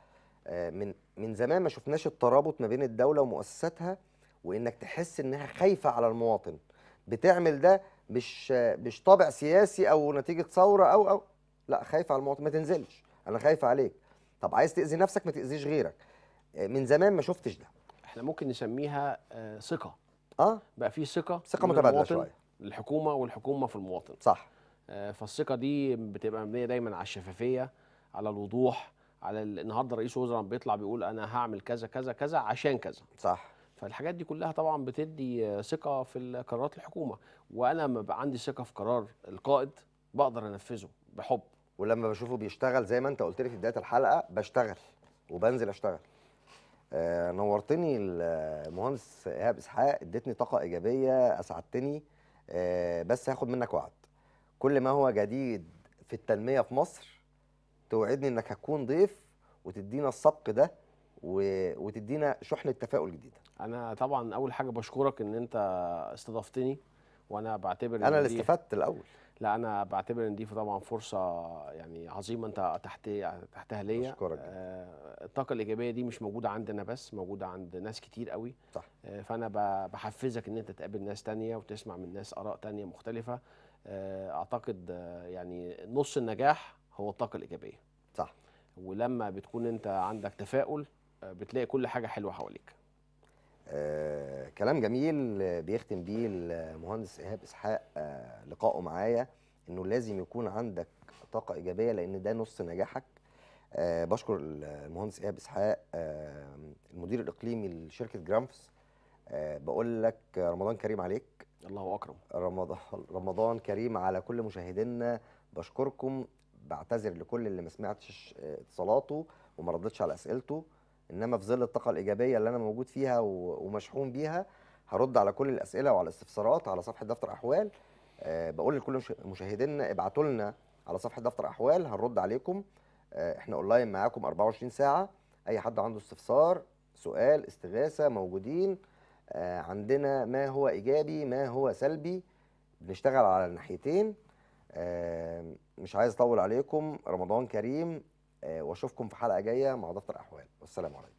آه من من زمان ما شفناش الترابط ما بين الدوله ومؤسساتها وانك تحس انها خايفه على المواطن بتعمل ده مش مش طابع سياسي او نتيجه ثوره او او لا خايفه على المواطن ما تنزلش انا خايفه عليك طب عايز تاذي نفسك ما تاذيش غيرك آه، من زمان ما شفتش ده احنا ممكن نسميها آه، ثقه اه بقى في ثقه ثقه متبادله شويه الحكومه والحكومه في المواطن صح آه، فالثقه دي بتبقى مبنيه دايما على الشفافيه على الوضوح على النهارده رئيس الوزراء بيطلع بيقول انا هعمل كذا كذا كذا عشان كذا صح فالحاجات دي كلها طبعا بتدي آه، ثقه في قرارات الحكومه وانا لما بقى عندي ثقه في قرار القائد بقدر انفذه بحب ولما بشوفه بيشتغل زي ما انت قلت لي في بدايه الحلقه بشتغل وبنزل اشتغل آه نورتني المهندس ايهاب اسحاق اديتني طاقه ايجابيه اسعدتني آه بس هاخد منك وعد كل ما هو جديد في التنميه في مصر توعدني انك هتكون ضيف وتدينا السبق ده وتدينا شحنه تفاؤل جديده انا طبعا اول حاجه بشكرك ان انت استضفتني وانا بعتبر انا اللي استفدت الاول لا انا بعتبر ان دي طبعا فرصه يعني عظيمه انت تحت تحتها ليا اشكرك آه الطاقه الايجابيه دي مش موجوده عندنا بس موجوده عند ناس كتير قوي صح آه فانا بحفزك ان انت تقابل ناس تانية وتسمع من ناس اراء تانية مختلفه آه، اعتقد آه، يعني نص النجاح هو الطاقه الايجابيه صح ولما بتكون انت عندك تفاؤل آه، بتلاقي كل حاجه حلوه حواليك آه كلام جميل بيختم بيه المهندس ايهاب اسحاق آه لقائه معايا انه لازم يكون عندك طاقه ايجابيه لان ده نص نجاحك آه بشكر المهندس ايهاب اسحاق آه المدير الاقليمي لشركه جرامفس آه بقول لك رمضان كريم عليك الله اكرم رمضان رمضان كريم على كل مشاهدينا بشكركم بعتذر لكل اللي ما سمعتش آه، اتصالاته وما ردتش على اسئلته انما في ظل الطاقه الايجابيه اللي انا موجود فيها ومشحون بيها هرد على كل الاسئله وعلى الاستفسارات على صفحه دفتر احوال أه بقول لكل مشاهدينا ابعتوا لنا على صفحه دفتر احوال هنرد عليكم أه احنا اونلاين معاكم 24 ساعه اي حد عنده استفسار سؤال استغاثه موجودين آه، عندنا ما هو ايجابي ما هو سلبي بنشتغل على الناحيتين آه، مش عايز اطول عليكم رمضان كريم آه، واشوفكم في حلقه جايه مع دفتر احوال والسلام عليكم